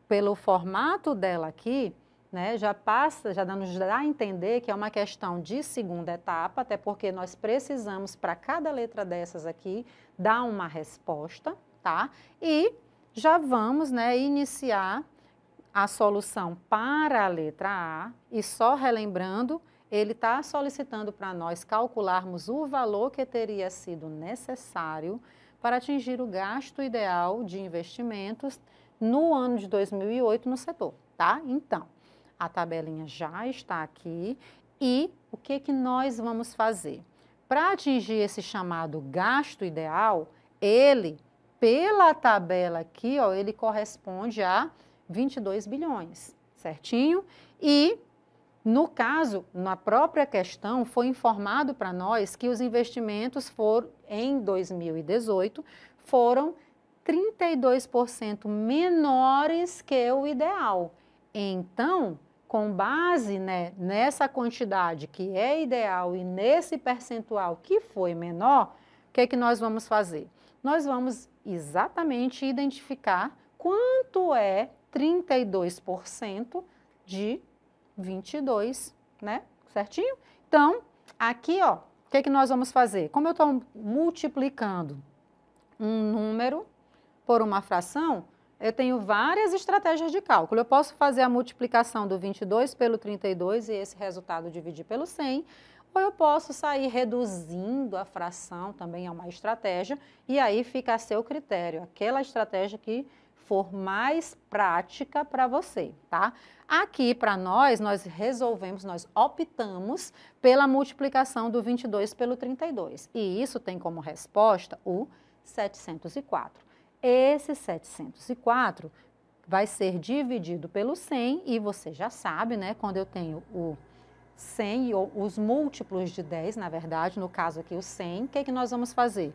pelo formato dela aqui, né, já passa, já nos dá a entender que é uma questão de segunda etapa, até porque nós precisamos, para cada letra dessas aqui, dar uma resposta, tá? E já vamos né, iniciar a solução para a letra A e só relembrando, ele está solicitando para nós calcularmos o valor que teria sido necessário para atingir o gasto ideal de investimentos no ano de 2008 no setor, tá? Então, a tabelinha já está aqui e o que, que nós vamos fazer? Para atingir esse chamado gasto ideal, ele, pela tabela aqui, ó, ele corresponde a 22 bilhões, certinho? E no caso, na própria questão, foi informado para nós que os investimentos foram em 2018 foram 32% menores que o ideal. Então, com base né, nessa quantidade que é ideal e nesse percentual que foi menor, o que, é que nós vamos fazer? Nós vamos exatamente identificar quanto é 32% de 22, né? Certinho? Então, aqui, ó, o que, é que nós vamos fazer? Como eu estou multiplicando um número por uma fração, eu tenho várias estratégias de cálculo. Eu posso fazer a multiplicação do 22 pelo 32 e esse resultado dividir pelo 100, ou eu posso sair reduzindo a fração, também é uma estratégia, e aí fica a seu critério, aquela estratégia que for mais prática para você, tá? Aqui para nós, nós resolvemos, nós optamos pela multiplicação do 22 pelo 32. E isso tem como resposta o 704. Esse 704 vai ser dividido pelo 100 e você já sabe, né, quando eu tenho o 100 ou os múltiplos de 10, na verdade, no caso aqui o 100, o que, que nós vamos fazer?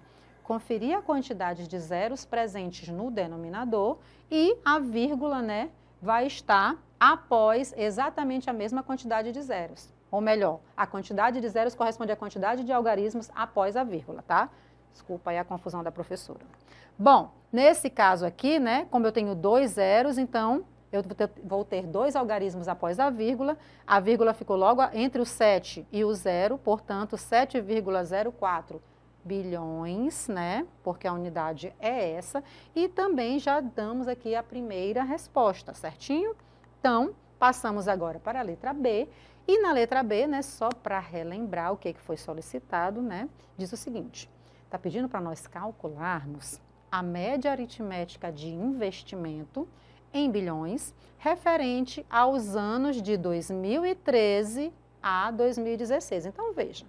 conferir a quantidade de zeros presentes no denominador e a vírgula, né, vai estar após exatamente a mesma quantidade de zeros. Ou melhor, a quantidade de zeros corresponde à quantidade de algarismos após a vírgula, tá? Desculpa aí a confusão da professora. Bom, nesse caso aqui, né, como eu tenho dois zeros, então eu vou ter dois algarismos após a vírgula. A vírgula ficou logo entre o 7 e o 0, portanto, 7,04 bilhões, né? Porque a unidade é essa. E também já damos aqui a primeira resposta, certinho? Então, passamos agora para a letra B. E na letra B, né, só para relembrar o que, é que foi solicitado, né, diz o seguinte: está pedindo para nós calcularmos a média aritmética de investimento em bilhões referente aos anos de 2013 a 2016. Então, veja,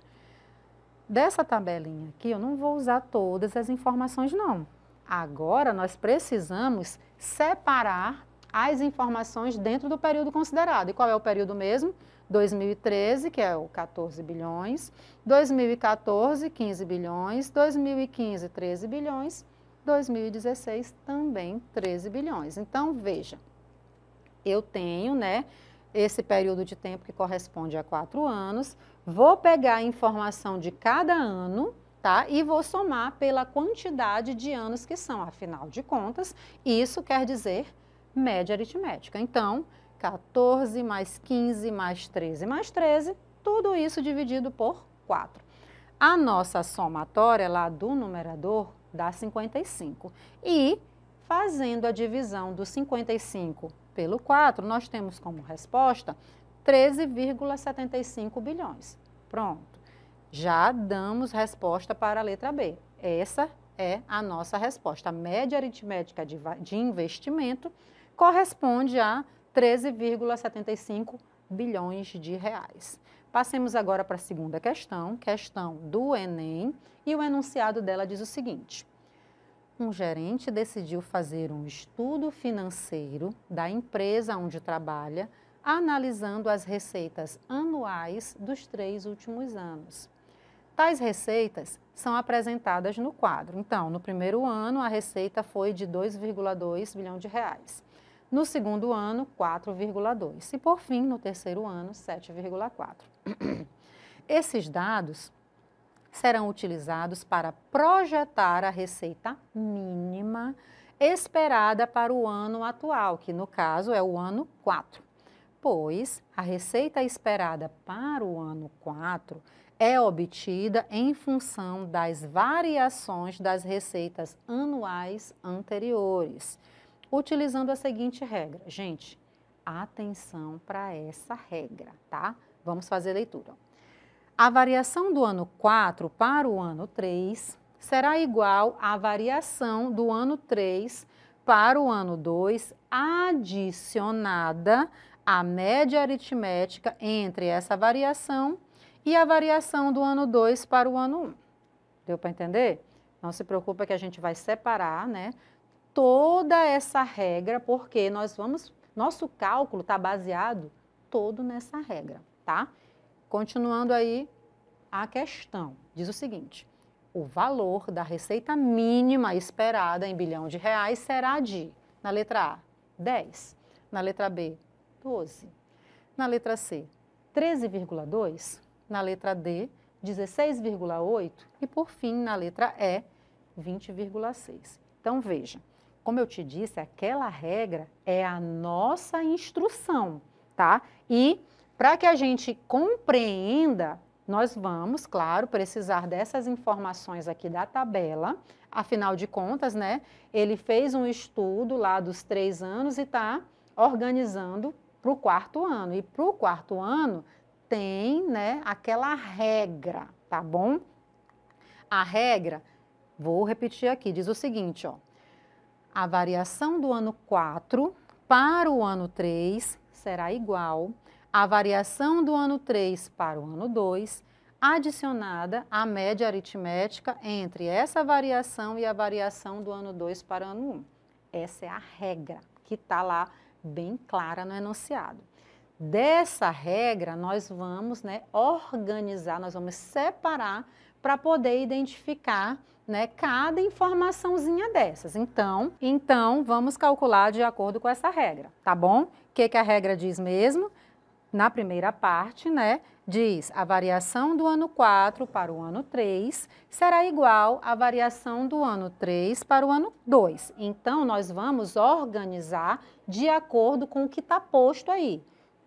Dessa tabelinha aqui, eu não vou usar todas as informações, não. Agora, nós precisamos separar as informações dentro do período considerado. E qual é o período mesmo? 2013, que é o 14 bilhões, 2014, 15 bilhões, 2015, 13 bilhões, 2016 também 13 bilhões. Então, veja, eu tenho, né, esse período de tempo que corresponde a quatro anos, Vou pegar a informação de cada ano, tá? E vou somar pela quantidade de anos que são. Afinal de contas, isso quer dizer média aritmética. Então, 14 mais 15 mais 13 mais 13, tudo isso dividido por 4. A nossa somatória lá do numerador dá 55. E fazendo a divisão do 55 pelo 4, nós temos como resposta 13,75 bilhões. Pronto. Já damos resposta para a letra B. Essa é a nossa resposta. A média aritmética de, de investimento corresponde a 13,75 bilhões de reais. Passemos agora para a segunda questão, questão do Enem, e o enunciado dela diz o seguinte: um gerente decidiu fazer um estudo financeiro da empresa onde trabalha analisando as receitas anuais dos três últimos anos. Tais receitas são apresentadas no quadro. Então, no primeiro ano, a receita foi de 2,2 bilhão de reais. No segundo ano, 4,2 e por fim, no terceiro ano, 7,4. Esses dados serão utilizados para projetar a receita mínima esperada para o ano atual, que no caso é o ano 4 pois a receita esperada para o ano 4 é obtida em função das variações das receitas anuais anteriores, utilizando a seguinte regra. Gente, atenção para essa regra, tá? Vamos fazer a leitura. A variação do ano 4 para o ano 3 será igual à variação do ano 3 para o ano 2 adicionada a média aritmética entre essa variação e a variação do ano 2 para o ano 1. Um. Deu para entender? Não se preocupa que a gente vai separar, né? Toda essa regra, porque nós vamos, nosso cálculo está baseado todo nessa regra, tá? Continuando aí a questão, diz o seguinte: o valor da receita mínima esperada em bilhão de reais será de, na letra A, 10, na letra B, 12. Na letra C, 13,2. Na letra D, 16,8. E por fim, na letra E, 20,6. Então veja, como eu te disse, aquela regra é a nossa instrução, tá? E para que a gente compreenda, nós vamos, claro, precisar dessas informações aqui da tabela. Afinal de contas, né? Ele fez um estudo lá dos três anos e está organizando para o quarto ano. E para o quarto ano tem né, aquela regra, tá bom? A regra, vou repetir aqui, diz o seguinte, ó. A variação do ano 4 para o ano 3 será igual à variação do ano 3 para o ano 2 adicionada à média aritmética entre essa variação e a variação do ano 2 para o ano 1. Essa é a regra que está lá bem clara no enunciado. Dessa regra, nós vamos né, organizar, nós vamos separar para poder identificar né, cada informaçãozinha dessas. Então, então, vamos calcular de acordo com essa regra, tá bom? O que, que a regra diz mesmo? Na primeira parte, né, diz a variação do ano 4 para o ano 3 será igual à variação do ano 3 para o ano 2. Então, nós vamos organizar de acordo com o que está posto aí.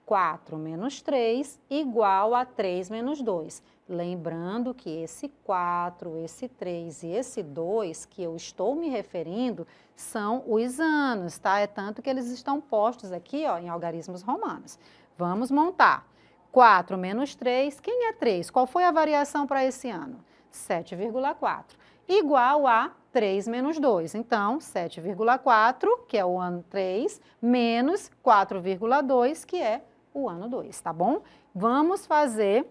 4 menos 3 igual a 3 menos 2. Lembrando que esse 4, esse 3 e esse 2 que eu estou me referindo são os anos, tá? É tanto que eles estão postos aqui ó, em algarismos romanos. Vamos montar. 4 menos 3, quem é 3? Qual foi a variação para esse ano? 7,4. Igual a 3 menos 2. Então, 7,4, que é o ano 3, menos 4,2, que é o ano 2, tá bom? Vamos fazer,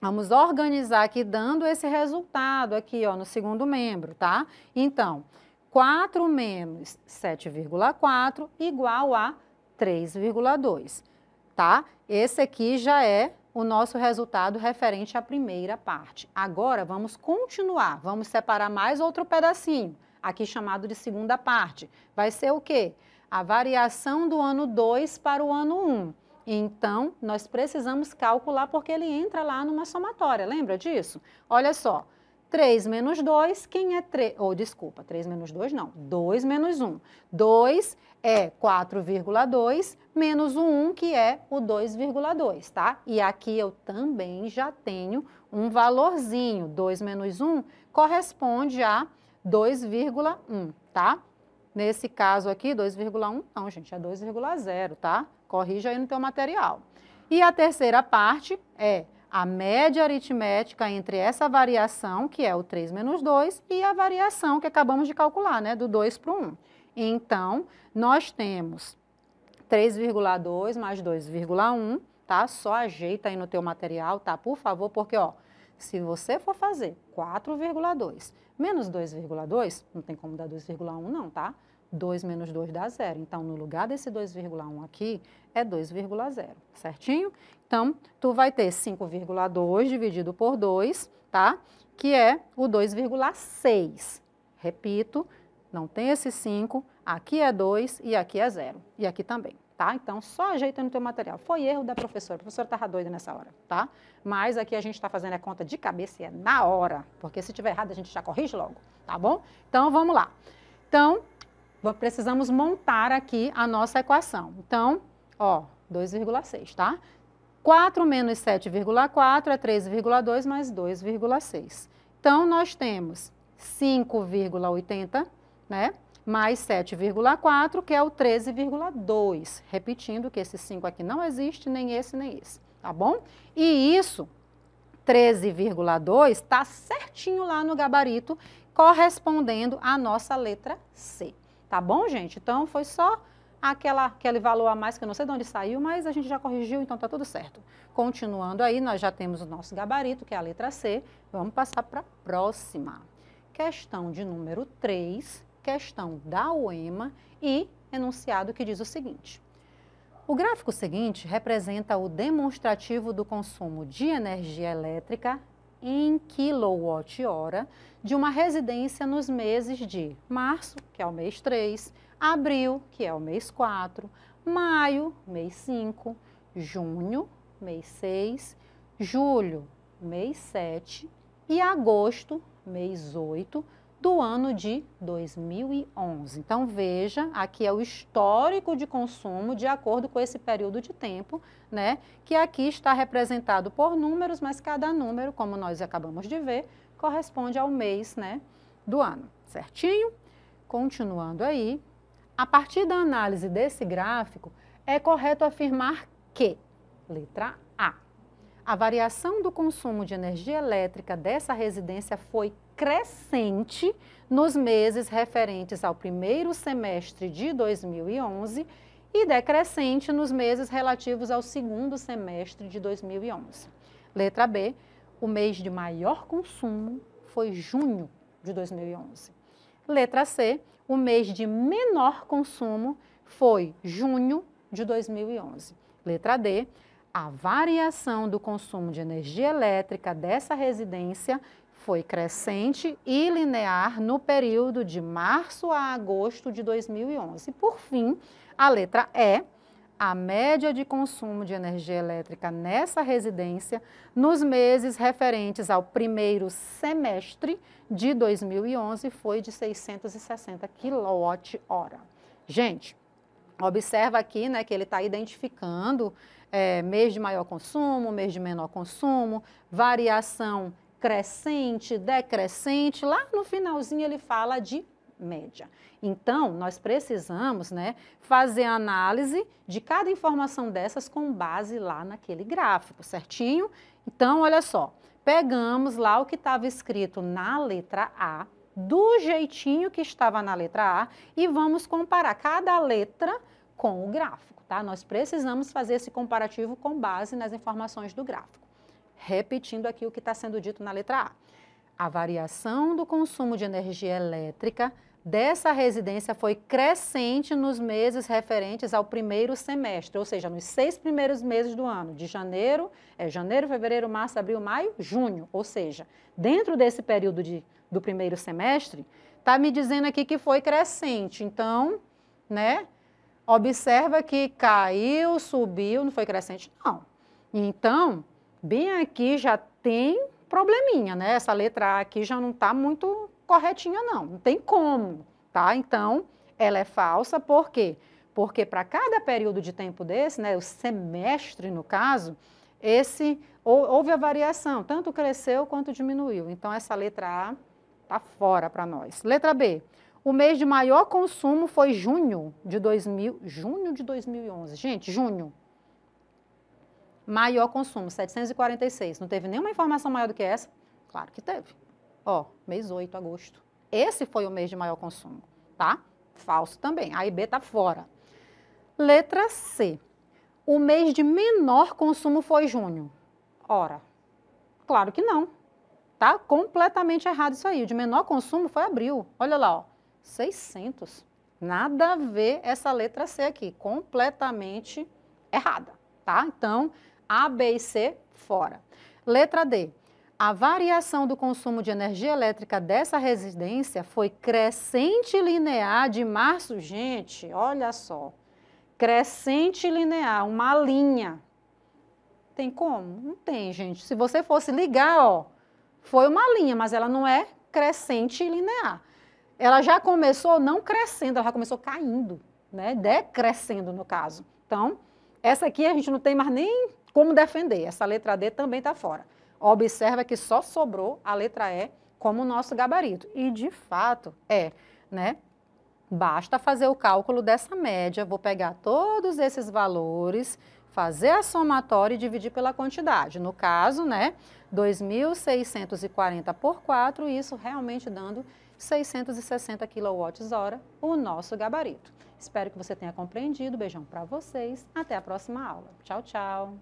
vamos organizar aqui dando esse resultado aqui, ó, no segundo membro, tá? Então, 4 menos 7,4 igual a 3,2, tá? Esse aqui já é o nosso resultado referente à primeira parte. Agora vamos continuar, vamos separar mais outro pedacinho, aqui chamado de segunda parte. Vai ser o quê? A variação do ano 2 para o ano 1. Um. Então, nós precisamos calcular porque ele entra lá numa somatória, lembra disso? Olha só, 3 menos 2, quem é 3? Ou, oh, desculpa, 3 menos 2 não, 2 menos 1. 2 é 4,2 menos o 1, que é o 2,2, tá? E aqui eu também já tenho um valorzinho. 2 menos 1 corresponde a 2,1, tá? Nesse caso aqui, 2,1 não, gente, é 2,0, tá? Corrija aí no teu material. E a terceira parte é a média aritmética entre essa variação, que é o 3 menos 2, e a variação que acabamos de calcular, né, do 2 para o 1. Então, nós temos 3,2 mais 2,1, tá? Só ajeita aí no teu material, tá? Por favor, porque, ó, se você for fazer 4,2 menos 2,2, não tem como dar 2,1 não, tá? 2 menos 2 dá zero. Então, no lugar desse 2,1 aqui, é 2,0, certinho? Então, tu vai ter 5,2 dividido por 2, tá? Que é o 2,6. Repito, não tem esse 5, aqui é 2 e aqui é 0. E aqui também, tá? Então, só ajeita no teu material. Foi erro da professora, a professora estava doida nessa hora, tá? Mas aqui a gente está fazendo a conta de cabeça e é na hora, porque se tiver errado a gente já corrige logo, tá bom? Então, vamos lá. Então, precisamos montar aqui a nossa equação. Então, Ó, 2,6, tá? 4 menos 7,4 é 3,2 mais 2,6. Então, nós temos 5,80, né? Mais 7,4, que é o 13,2. Repetindo que esse 5 aqui não existe, nem esse, nem esse, tá bom? E isso, 13,2, está certinho lá no gabarito, correspondendo à nossa letra C. Tá bom, gente? Então, foi só aquela, aquele valor a mais, que eu não sei de onde saiu, mas a gente já corrigiu, então está tudo certo. Continuando aí, nós já temos o nosso gabarito, que é a letra C. Vamos passar para a próxima. Questão de número 3, questão da UEMA e enunciado que diz o seguinte. O gráfico seguinte representa o demonstrativo do consumo de energia elétrica em quilowatt-hora de uma residência nos meses de março, que é o mês 3, abril, que é o mês 4, maio, mês 5, junho, mês 6, julho, mês 7 e agosto, mês 8 do ano de 2011. Então veja, aqui é o histórico de consumo de acordo com esse período de tempo, né, que aqui está representado por números, mas cada número, como nós acabamos de ver, corresponde ao mês, né, do ano. Certinho? Continuando aí, a partir da análise desse gráfico, é correto afirmar que, letra A, a variação do consumo de energia elétrica dessa residência foi crescente nos meses referentes ao primeiro semestre de 2011 e decrescente nos meses relativos ao segundo semestre de 2011. Letra B, o mês de maior consumo foi junho de 2011. Letra C, o mês de menor consumo foi junho de 2011. Letra D, a variação do consumo de energia elétrica dessa residência foi crescente e linear no período de março a agosto de 2011. Por fim, a letra E, a média de consumo de energia elétrica nessa residência nos meses referentes ao primeiro semestre de 2011 foi de 660 kWh. Gente, observa aqui né, que ele está identificando é, mês de maior consumo, mês de menor consumo, variação crescente, decrescente. Lá no finalzinho ele fala de média. Então, nós precisamos né, fazer a análise de cada informação dessas com base lá naquele gráfico, certinho? Então, olha só, pegamos lá o que estava escrito na letra A, do jeitinho que estava na letra A, e vamos comparar cada letra com o gráfico, tá? Nós precisamos fazer esse comparativo com base nas informações do gráfico. Repetindo aqui o que está sendo dito na letra A. A variação do consumo de energia elétrica dessa residência foi crescente nos meses referentes ao primeiro semestre, ou seja, nos seis primeiros meses do ano, de janeiro, é, janeiro, fevereiro, março, abril, maio, junho. Ou seja, dentro desse período de, do primeiro semestre, está me dizendo aqui que foi crescente. Então, né? Observa que caiu, subiu, não foi crescente, não. Então, bem aqui já tem probleminha, né? Essa letra A aqui já não está muito corretinha, não. Não tem como, tá? Então, ela é falsa, por quê? Porque para cada período de tempo desse, né, o semestre, no caso, esse houve a variação, tanto cresceu quanto diminuiu. Então, essa letra A está fora para nós. Letra B. O mês de maior consumo foi junho de 2000, junho de 2011. Gente, junho. Maior consumo, 746. Não teve nenhuma informação maior do que essa? Claro que teve. Ó, mês 8, agosto. Esse foi o mês de maior consumo, tá? Falso também. A e B tá fora. Letra C. O mês de menor consumo foi junho. Ora, claro que não. Tá completamente errado isso aí. O de menor consumo foi abril. Olha lá, ó. 600. Nada a ver essa letra C aqui. Completamente errada, tá? Então, A, B e C fora. Letra D. A variação do consumo de energia elétrica dessa residência foi crescente linear de março. Gente, olha só. Crescente linear, uma linha. Tem como? Não tem, gente. Se você fosse ligar, ó, foi uma linha, mas ela não é crescente linear. Ela já começou não crescendo, ela já começou caindo, né? Decrescendo, no caso. Então, essa aqui a gente não tem mais nem como defender. Essa letra D também está fora. Observa que só sobrou a letra E como nosso gabarito. E de fato é, né? Basta fazer o cálculo dessa média, vou pegar todos esses valores, fazer a somatória e dividir pela quantidade. No caso, né, 2.640 por 4, isso realmente dando 660 kWh o nosso gabarito. Espero que você tenha compreendido. Beijão para vocês. Até a próxima aula. Tchau, tchau.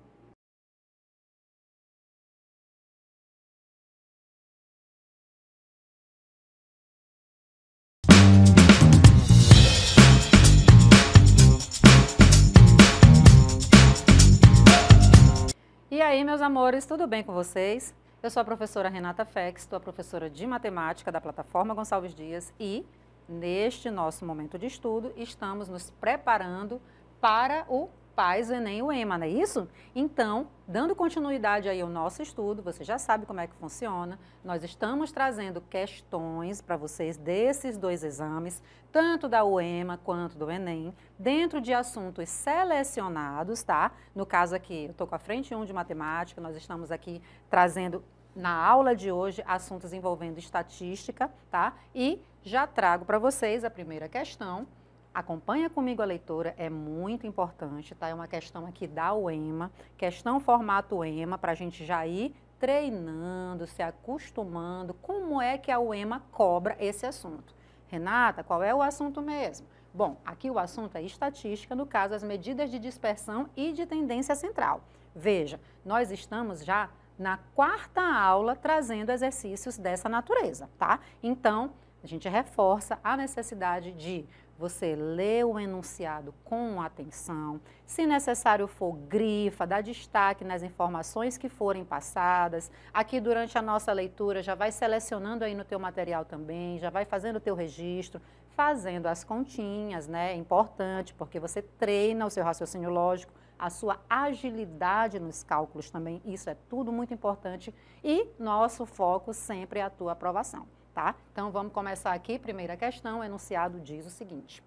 aí, meus amores, tudo bem com vocês? Eu sou a professora Renata Fex, a professora de matemática da plataforma Gonçalves Dias e, neste nosso momento de estudo, estamos nos preparando para o Pais o Enem e o EMA, não é isso? Então, dando continuidade aí ao nosso estudo, você já sabe como é que funciona, nós estamos trazendo questões para vocês desses dois exames, tanto da UEMA quanto do Enem, dentro de assuntos selecionados, tá? No caso aqui, eu estou com a frente 1 de matemática, nós estamos aqui trazendo na aula de hoje assuntos envolvendo estatística, tá? E já trago para vocês a primeira questão, Acompanha comigo a leitura, é muito importante, tá? É uma questão aqui da UEMA, questão formato UEMA, para a gente já ir treinando, se acostumando, como é que a UEMA cobra esse assunto. Renata, qual é o assunto mesmo? Bom, aqui o assunto é estatística, no caso, as medidas de dispersão e de tendência central. Veja, nós estamos já na quarta aula trazendo exercícios dessa natureza, tá? Então, a gente reforça a necessidade de você lê o enunciado com atenção, se necessário for, grifa, dá destaque nas informações que forem passadas. Aqui durante a nossa leitura já vai selecionando aí no teu material também, já vai fazendo o teu registro, fazendo as continhas, né? É importante porque você treina o seu raciocínio lógico, a sua agilidade nos cálculos também, isso é tudo muito importante e nosso foco sempre é a tua aprovação tá? Então vamos começar aqui. Primeira questão, o enunciado diz o seguinte: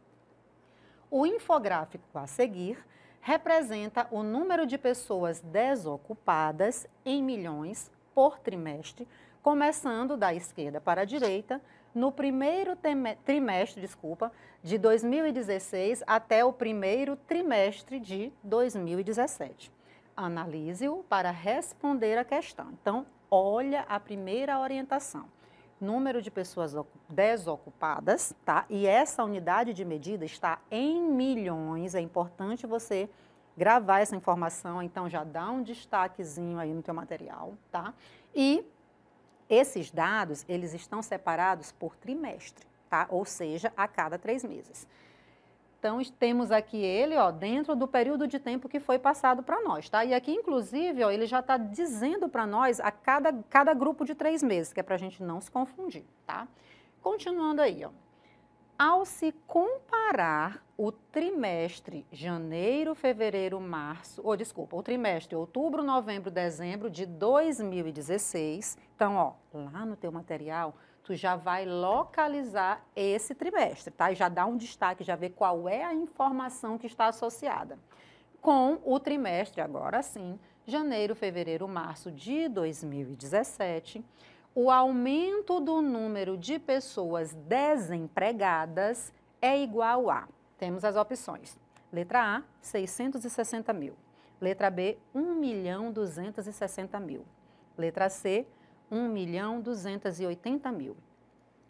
o infográfico a seguir representa o número de pessoas desocupadas em milhões por trimestre, começando da esquerda para a direita, no primeiro trimestre, desculpa, de 2016 até o primeiro trimestre de 2017. Analise-o para responder a questão. Então, olha a primeira orientação número de pessoas desocupadas, tá? E essa unidade de medida está em milhões. É importante você gravar essa informação, então já dá um destaquezinho aí no teu material, tá? E esses dados, eles estão separados por trimestre, tá? Ou seja, a cada três meses. Então, temos aqui ele, ó, dentro do período de tempo que foi passado para nós, tá? E aqui, inclusive, ó, ele já está dizendo para nós a cada, cada grupo de três meses, que é para a gente não se confundir, tá? Continuando aí, ó. Ao se comparar o trimestre janeiro, fevereiro, março, ou desculpa, o trimestre outubro, novembro, dezembro de 2016, então, ó, lá no teu material, tu já vai localizar esse trimestre, tá? E já dá um destaque, já vê qual é a informação que está associada. Com o trimestre, agora sim, janeiro, fevereiro, março de 2017, o aumento do número de pessoas desempregadas é igual a. Temos as opções. Letra A, 660 mil. Letra B, 1 milhão 260 mil. Letra C, 1 milhão 280 mil.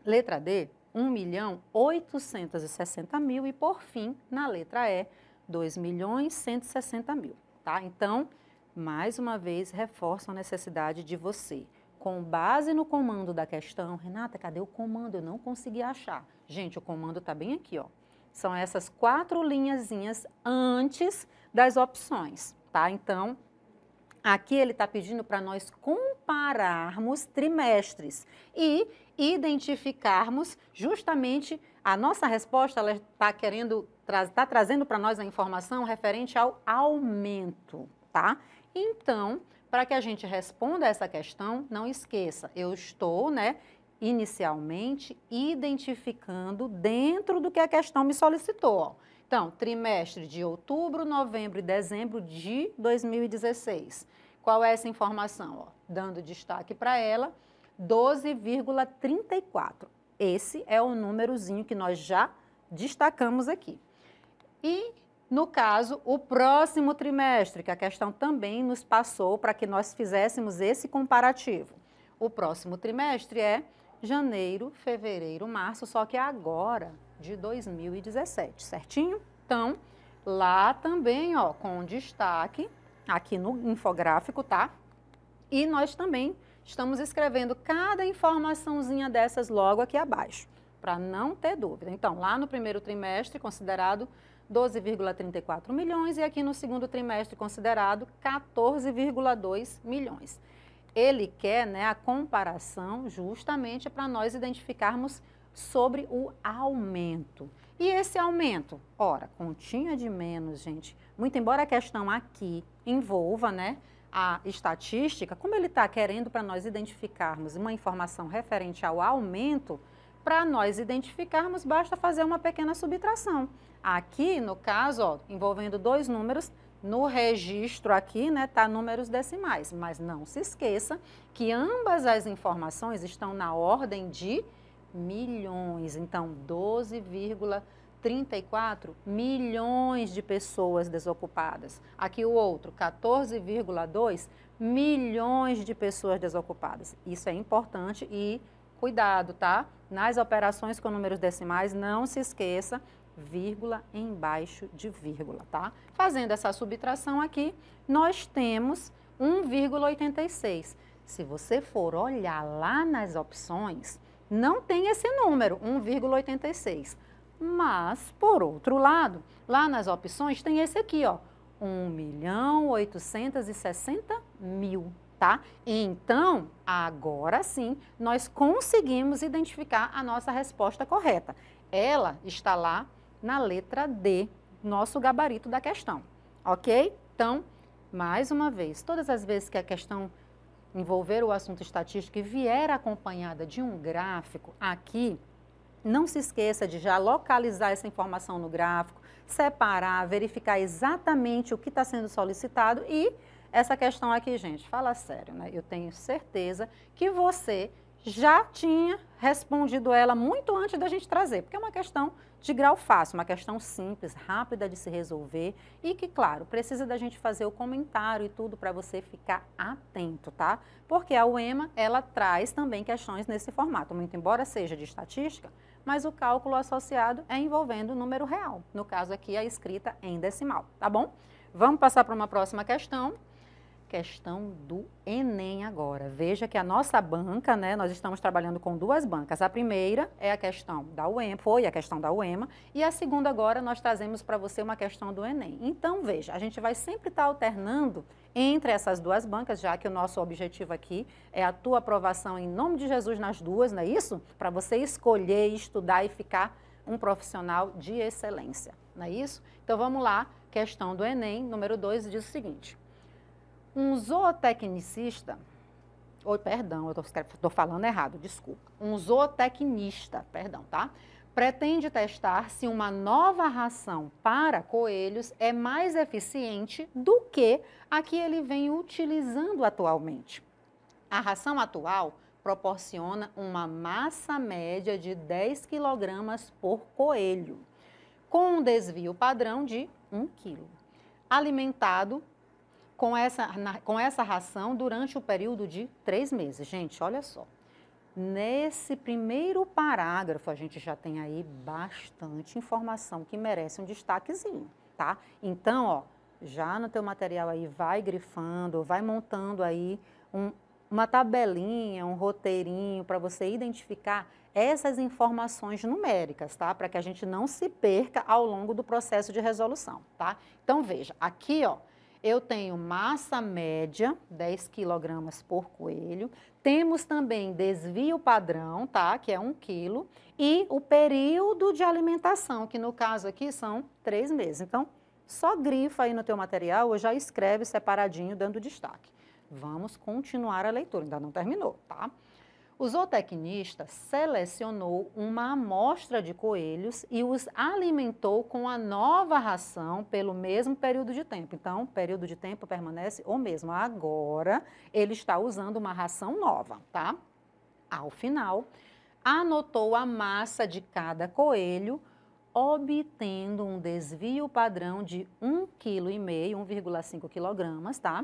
Letra D, 1 milhão 860 mil. E, por fim, na letra E, 2 milhões 160 mil. Tá? Então, mais uma vez, reforço a necessidade de você. Com base no comando da questão, Renata, cadê o comando? Eu não consegui achar. Gente, o comando está bem aqui, ó. São essas quatro linhazinhas antes das opções, tá? Então, Aqui ele está pedindo para nós compararmos trimestres e identificarmos justamente a nossa resposta. Ela está querendo está trazendo para nós a informação referente ao aumento, tá? Então, para que a gente responda essa questão, não esqueça, eu estou, né? Inicialmente identificando dentro do que a questão me solicitou. Ó então, trimestre de outubro, novembro e dezembro de 2016. Qual é essa informação? Ó, dando destaque para ela, 12,34. Esse é o númerozinho que nós já destacamos aqui. E, no caso, o próximo trimestre, que a questão também nos passou para que nós fizéssemos esse comparativo. O próximo trimestre é janeiro, fevereiro, março, só que agora de 2017, certinho? Então, lá também, ó, com destaque, aqui no infográfico, tá? E nós também estamos escrevendo cada informaçãozinha dessas logo aqui abaixo, para não ter dúvida. Então, lá no primeiro trimestre, considerado 12,34 milhões, e aqui no segundo trimestre, considerado 14,2 milhões. Ele quer né, a comparação justamente para nós identificarmos sobre o aumento. E esse aumento? Ora, continha de menos, gente. Muito embora a questão aqui envolva, né? a estatística, como ele está querendo para nós identificarmos uma informação referente ao aumento, para nós identificarmos, basta fazer uma pequena subtração. Aqui, no caso, ó, envolvendo dois números, no registro aqui, né, tá números decimais, mas não se esqueça que ambas as informações estão na ordem de milhões. Então, 12,34 milhões de pessoas desocupadas. Aqui o outro, 14,2 milhões de pessoas desocupadas. Isso é importante e cuidado, tá? Nas operações com números decimais, não se esqueça vírgula embaixo de vírgula, tá? Fazendo essa subtração aqui, nós temos 1,86. Se você for olhar lá nas opções, não tem esse número, 1,86. Mas, por outro lado, lá nas opções tem esse aqui, ó, 1 milhão 860 mil, tá? Então, agora sim, nós conseguimos identificar a nossa resposta correta. Ela está lá na letra D, nosso gabarito da questão, ok? Então, mais uma vez, todas as vezes que a questão envolver o assunto estatístico e vier acompanhada de um gráfico, aqui não se esqueça de já localizar essa informação no gráfico, separar, verificar exatamente o que está sendo solicitado e essa questão aqui, gente, fala sério, né? Eu tenho certeza que você já tinha respondido ela muito antes da gente trazer, porque é uma questão de grau fácil, uma questão simples, rápida de se resolver e que, claro, precisa da gente fazer o comentário e tudo para você ficar atento, tá? Porque a UEMA, ela traz também questões nesse formato, muito embora seja de estatística, mas o cálculo associado é envolvendo o número real, no caso aqui a escrita em decimal, tá bom? Vamos passar para uma próxima questão questão do Enem agora. Veja que a nossa banca, né, nós estamos trabalhando com duas bancas. A primeira é a questão da UEMA, foi a questão da UEMA, e a segunda agora nós trazemos para você uma questão do Enem. Então, veja, a gente vai sempre estar tá alternando entre essas duas bancas, já que o nosso objetivo aqui é a tua aprovação em nome de Jesus nas duas, não é isso? Para você escolher, estudar e ficar um profissional de excelência, não é isso? Então vamos lá, questão do Enem, número 2 diz o seguinte: um zootecnicista, ou perdão, eu estou falando errado, desculpa. Um zootecnista, perdão, tá? Pretende testar se uma nova ração para coelhos é mais eficiente do que a que ele vem utilizando atualmente. A ração atual proporciona uma massa média de 10 kg por coelho, com um desvio padrão de 1 kg, alimentado com essa, na, com essa ração durante o período de três meses. Gente, olha só. Nesse primeiro parágrafo, a gente já tem aí bastante informação que merece um destaquezinho, tá? Então, ó, já no teu material aí, vai grifando, vai montando aí um, uma tabelinha, um roteirinho para você identificar essas informações numéricas, tá? Para que a gente não se perca ao longo do processo de resolução, tá? Então, veja, aqui, ó, eu tenho massa média, 10 quilogramas por coelho. Temos também desvio padrão, tá? Que é 1 quilo. E o período de alimentação, que no caso aqui são 3 meses. Então, só grifa aí no teu material ou já escreve separadinho, dando destaque. Vamos continuar a leitura, ainda não terminou, tá? O zootecnista selecionou uma amostra de coelhos e os alimentou com a nova ração pelo mesmo período de tempo. Então, período de tempo permanece o mesmo. Agora, ele está usando uma ração nova, tá? Ao final, anotou a massa de cada coelho, obtendo um desvio padrão de 1,5 kg, 1,5 kg, tá?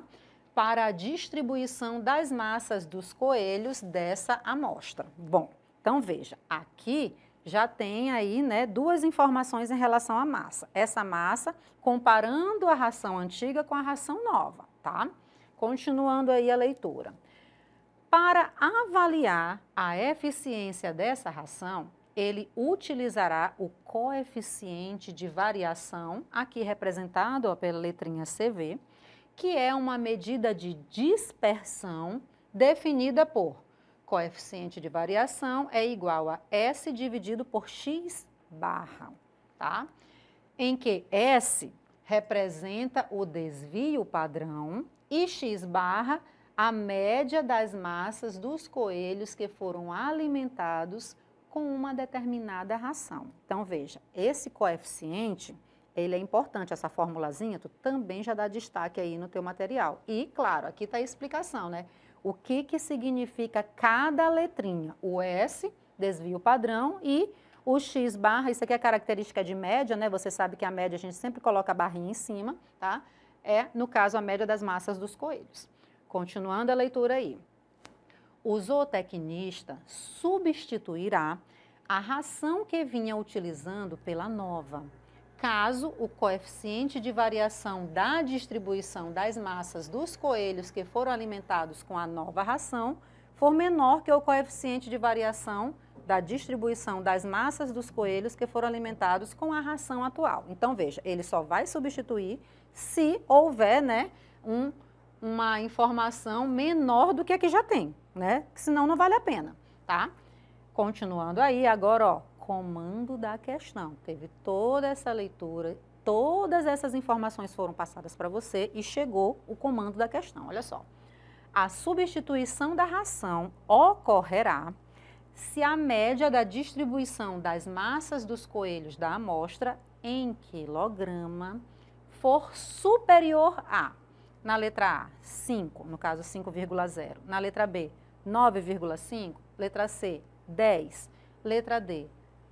para a distribuição das massas dos coelhos dessa amostra. Bom, então veja, aqui já tem aí né, duas informações em relação à massa. Essa massa comparando a ração antiga com a ração nova, tá? Continuando aí a leitura. Para avaliar a eficiência dessa ração, ele utilizará o coeficiente de variação, aqui representado ó, pela letrinha CV, que é uma medida de dispersão definida por coeficiente de variação é igual a S dividido por X barra, tá? Em que S representa o desvio padrão e X barra a média das massas dos coelhos que foram alimentados com uma determinada ração. Então veja, esse coeficiente ele é importante, essa formulazinha, tu também já dá destaque aí no teu material. E, claro, aqui está a explicação, né? O que, que significa cada letrinha? O S, desvio padrão, e o X barra, isso aqui é característica de média, né? Você sabe que a média a gente sempre coloca a barrinha em cima, tá? É, no caso, a média das massas dos coelhos. Continuando a leitura aí. O zootecnista substituirá a ração que vinha utilizando pela nova caso, o coeficiente de variação da distribuição das massas dos coelhos que foram alimentados com a nova ração for menor que o coeficiente de variação da distribuição das massas dos coelhos que foram alimentados com a ração atual. Então, veja, ele só vai substituir se houver né, um, uma informação menor do que a que já tem, né? senão não vale a pena, tá? Continuando aí, agora, ó, comando da questão. Teve toda essa leitura, todas essas informações foram passadas para você e chegou o comando da questão. Olha só. A substituição da ração ocorrerá se a média da distribuição das massas dos coelhos da amostra em quilograma for superior a, na letra A, 5, no caso 5,0, na letra B, 9,5, letra C, 10, letra D,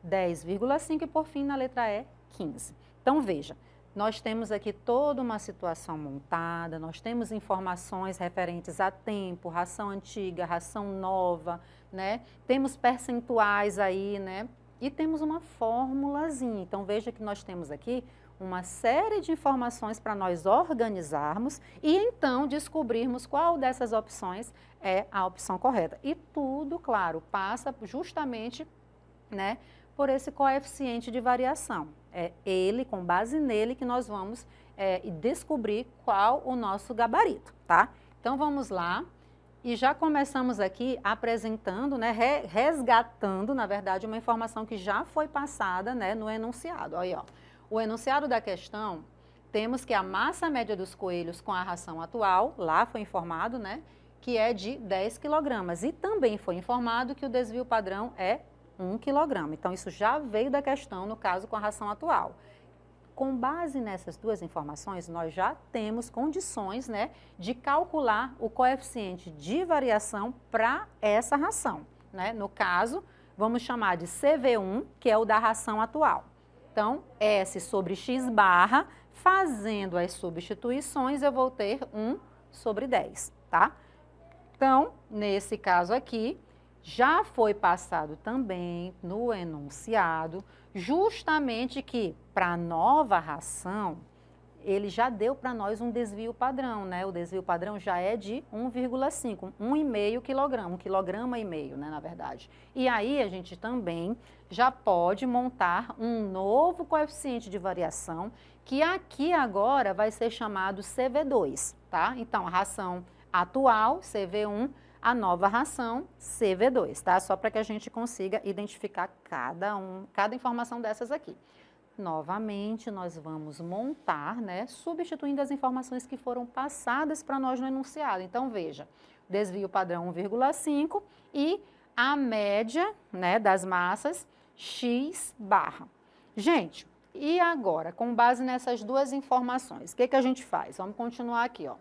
10,5 e por fim na letra E, 15. Então veja, nós temos aqui toda uma situação montada, nós temos informações referentes a tempo, ração antiga, ração nova, né? Temos percentuais aí, né? E temos uma formulazinha. Então veja que nós temos aqui uma série de informações para nós organizarmos e então descobrirmos qual dessas opções é a opção correta. E tudo, claro, passa justamente, né, por esse coeficiente de variação. É ele, com base nele, que nós vamos é, descobrir qual o nosso gabarito, tá? Então vamos lá. E já começamos aqui apresentando, né, resgatando, na verdade, uma informação que já foi passada né, no enunciado. Aí, ó. O enunciado da questão, temos que a massa média dos coelhos com a ração atual, lá foi informado, né, que é de 10 quilogramas. E também foi informado que o desvio padrão é um quilograma. Então, isso já veio da questão, no caso, com a ração atual. Com base nessas duas informações, nós já temos condições né, de calcular o coeficiente de variação para essa ração. Né? No caso, vamos chamar de CV1, que é o da ração atual. Então, S sobre X barra, fazendo as substituições, eu vou ter 1 sobre 10, tá? Então, nesse caso aqui, já foi passado também no enunciado, justamente que para a nova ração, ele já deu para nós um desvio padrão, né? O desvio padrão já é de 1,5, 1,5 quilograma, 1 quilograma e meio, né, na verdade. E aí a gente também já pode montar um novo coeficiente de variação, que aqui agora vai ser chamado CV2, tá? Então, a ração atual, CV1, a nova ração CV2, tá? Só para que a gente consiga identificar cada um, cada informação dessas aqui. Novamente, nós vamos montar, né, substituindo as informações que foram passadas para nós no enunciado. Então, veja, desvio padrão 1,5 e a média, né, das massas x barra. Gente, e agora, com base nessas duas informações, o que, que a gente faz? Vamos continuar aqui, ó.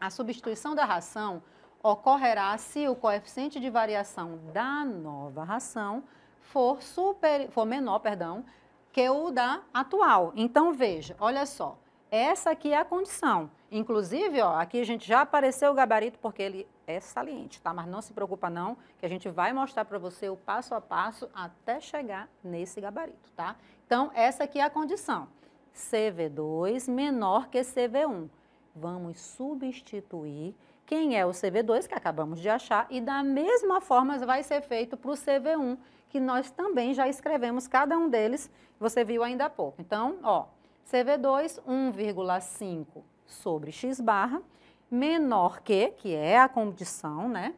A substituição da ração ocorrerá se o coeficiente de variação da nova ração for, super, for menor perdão, que o da atual. Então, veja, olha só, essa aqui é a condição. Inclusive, ó, aqui a gente já apareceu o gabarito porque ele é saliente, tá? Mas não se preocupa não, que a gente vai mostrar para você o passo a passo até chegar nesse gabarito, tá? Então, essa aqui é a condição. CV2 menor que CV1. Vamos substituir quem é o CV2, que acabamos de achar, e da mesma forma vai ser feito para o CV1, que nós também já escrevemos cada um deles, você viu ainda há pouco. Então, ó, CV2, 1,5 sobre x barra, menor que, que é a condição, né?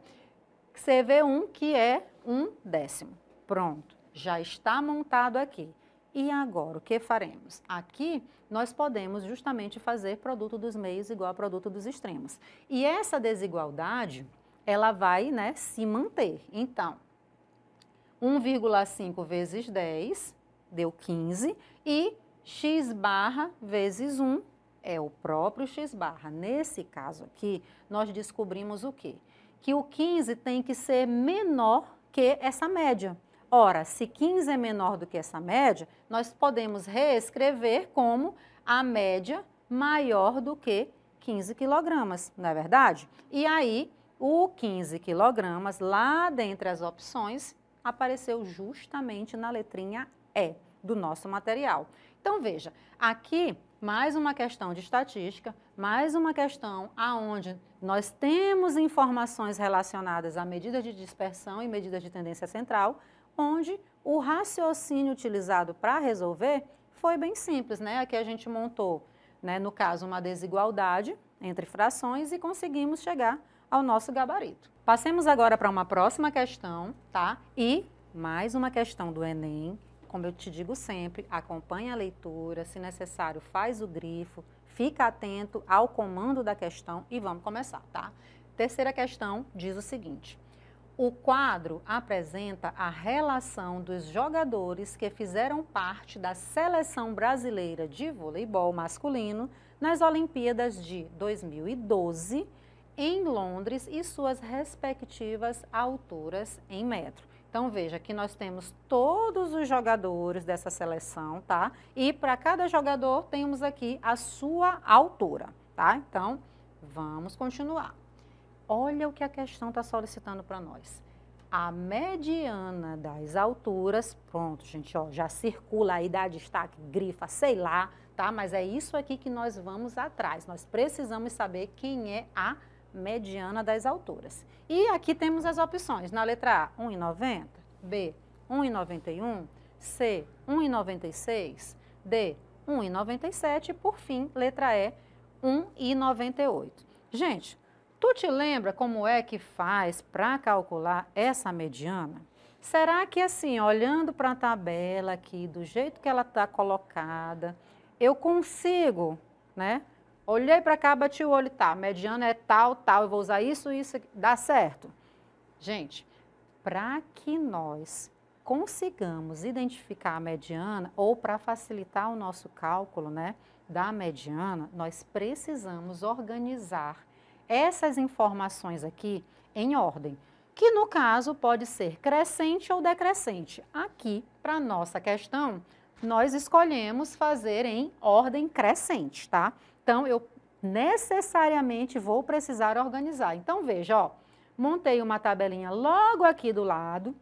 CV1, que é um décimo. Pronto, já está montado aqui. E agora, o que faremos? Aqui, nós podemos justamente fazer produto dos meios igual a produto dos extremos. E essa desigualdade, ela vai né, se manter. Então, 1,5 vezes 10 deu 15 e x barra vezes 1 é o próprio x barra. Nesse caso aqui, nós descobrimos o quê? Que o 15 tem que ser menor que essa média. Ora, se 15 é menor do que essa média, nós podemos reescrever como a média maior do que 15 quilogramas, não é verdade? E aí, o 15 quilogramas, lá dentre as opções, apareceu justamente na letrinha E do nosso material. Então, veja, aqui mais uma questão de estatística, mais uma questão aonde nós temos informações relacionadas a medidas de dispersão e medidas de tendência central, onde o raciocínio utilizado para resolver foi bem simples, né? Aqui a gente montou, né, no caso, uma desigualdade entre frações e conseguimos chegar ao nosso gabarito. Passemos agora para uma próxima questão, tá? E mais uma questão do Enem. Como eu te digo sempre, acompanha a leitura, se necessário, faz o grifo, fica atento ao comando da questão e vamos começar, tá? Terceira questão diz o seguinte: o quadro apresenta a relação dos jogadores que fizeram parte da seleção brasileira de voleibol masculino nas Olimpíadas de 2012 em Londres e suas respectivas alturas em metro. Então veja que nós temos todos os jogadores dessa seleção, tá? E para cada jogador temos aqui a sua altura, tá? Então vamos continuar. Olha o que a questão está solicitando para nós. A mediana das alturas, pronto, gente, ó, já circula aí, dá destaque, grifa, sei lá, tá? Mas é isso aqui que nós vamos atrás. Nós precisamos saber quem é a mediana das alturas. E aqui temos as opções. Na letra A, 1,90, B, 1,91, C, 1,96, D, 1,97 e, por fim, letra E, 1,98. Gente, Tu te lembra como é que faz para calcular essa mediana? Será que assim, olhando para a tabela aqui, do jeito que ela está colocada, eu consigo, né? Olhei para cá, bati o olho, tá, mediana é tal, tal, eu vou usar isso, isso, dá certo. Gente, para que nós consigamos identificar a mediana ou para facilitar o nosso cálculo, né, da mediana, nós precisamos organizar essas informações aqui em ordem, que no caso pode ser crescente ou decrescente. Aqui, para nossa questão, nós escolhemos fazer em ordem crescente, tá? Então, eu necessariamente vou precisar organizar. Então, veja, ó, montei uma tabelinha logo aqui do lado,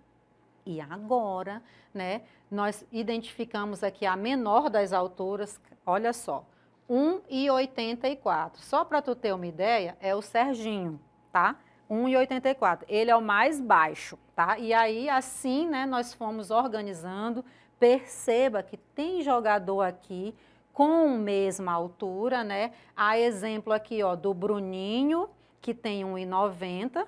e agora, né, nós identificamos aqui a menor das alturas, olha só, 1,84. Só para tu ter uma ideia, é o Serginho, tá? 1,84. Ele é o mais baixo, tá? E aí, assim, né, nós fomos organizando. Perceba que tem jogador aqui com mesma altura, né? Há exemplo aqui, ó, do Bruninho, que tem 1,90.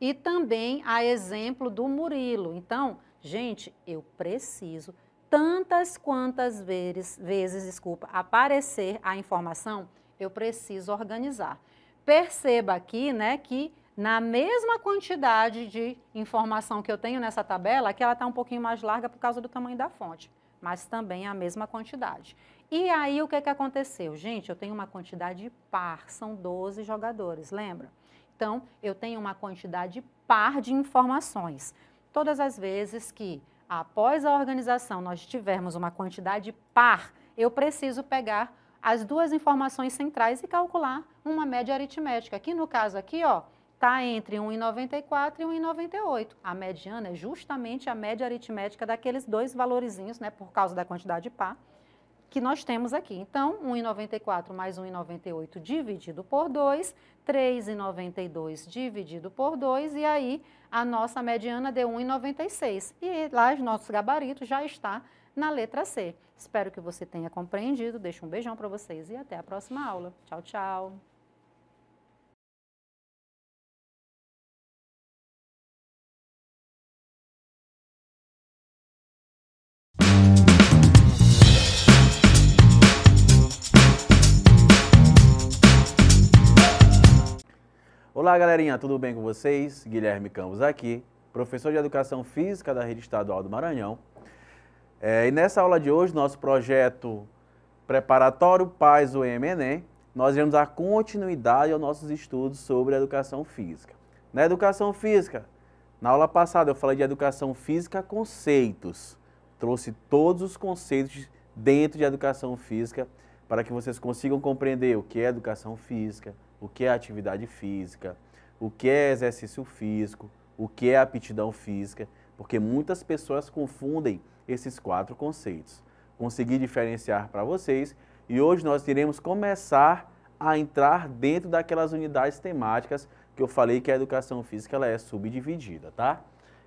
E também há exemplo do Murilo. Então, gente, eu preciso tantas quantas vezes, vezes, desculpa, aparecer a informação, eu preciso organizar. Perceba aqui, né, que na mesma quantidade de informação que eu tenho nessa tabela, que ela está um pouquinho mais larga por causa do tamanho da fonte, mas também a mesma quantidade. E aí, o que, que aconteceu? Gente, eu tenho uma quantidade par, são 12 jogadores, lembra? Então, eu tenho uma quantidade par de informações. Todas as vezes que após a organização nós tivermos uma quantidade par, eu preciso pegar as duas informações centrais e calcular uma média aritmética, que no caso aqui, ó, está entre 1,94 e 1,98. A mediana é justamente a média aritmética daqueles dois valorzinhos, né, por causa da quantidade par que nós temos aqui. Então, 1,94 mais 1,98 dividido por 2, 3,92 dividido por 2, e aí a nossa mediana deu 1,96. E lá os nossos gabaritos já está na letra C. Espero que você tenha compreendido. Deixo um beijão para vocês e até a próxima aula. Tchau, tchau. Olá, galerinha, tudo bem com vocês? Guilherme Campos aqui, professor de Educação Física da Rede Estadual do Maranhão. É, e nessa aula de hoje, nosso projeto preparatório Paz o Enem, nós iremos dar continuidade aos nossos estudos sobre educação física. Na educação física, na aula passada eu falei de educação física conceitos, trouxe todos os conceitos dentro de educação física para que vocês consigam compreender o que é educação física, o que é atividade física, o que é exercício físico, o que é aptidão física, porque muitas pessoas confundem esses quatro conceitos. Consegui diferenciar para vocês e hoje nós iremos começar a entrar dentro daquelas unidades temáticas que eu falei que a educação física ela é subdividida, tá?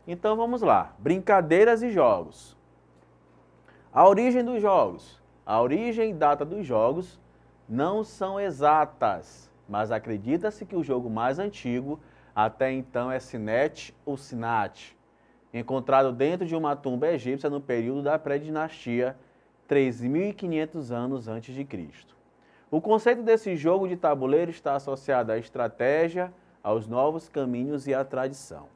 Então vamos lá, brincadeiras e jogos. A origem dos jogos, a origem e data dos jogos não são exatas mas acredita-se que o jogo mais antigo até então é Sinet ou Sinat, encontrado dentro de uma tumba egípcia no período da pré-dinastia, 3.500 anos antes de Cristo. O conceito desse jogo de tabuleiro está associado à estratégia, aos novos caminhos e à tradição.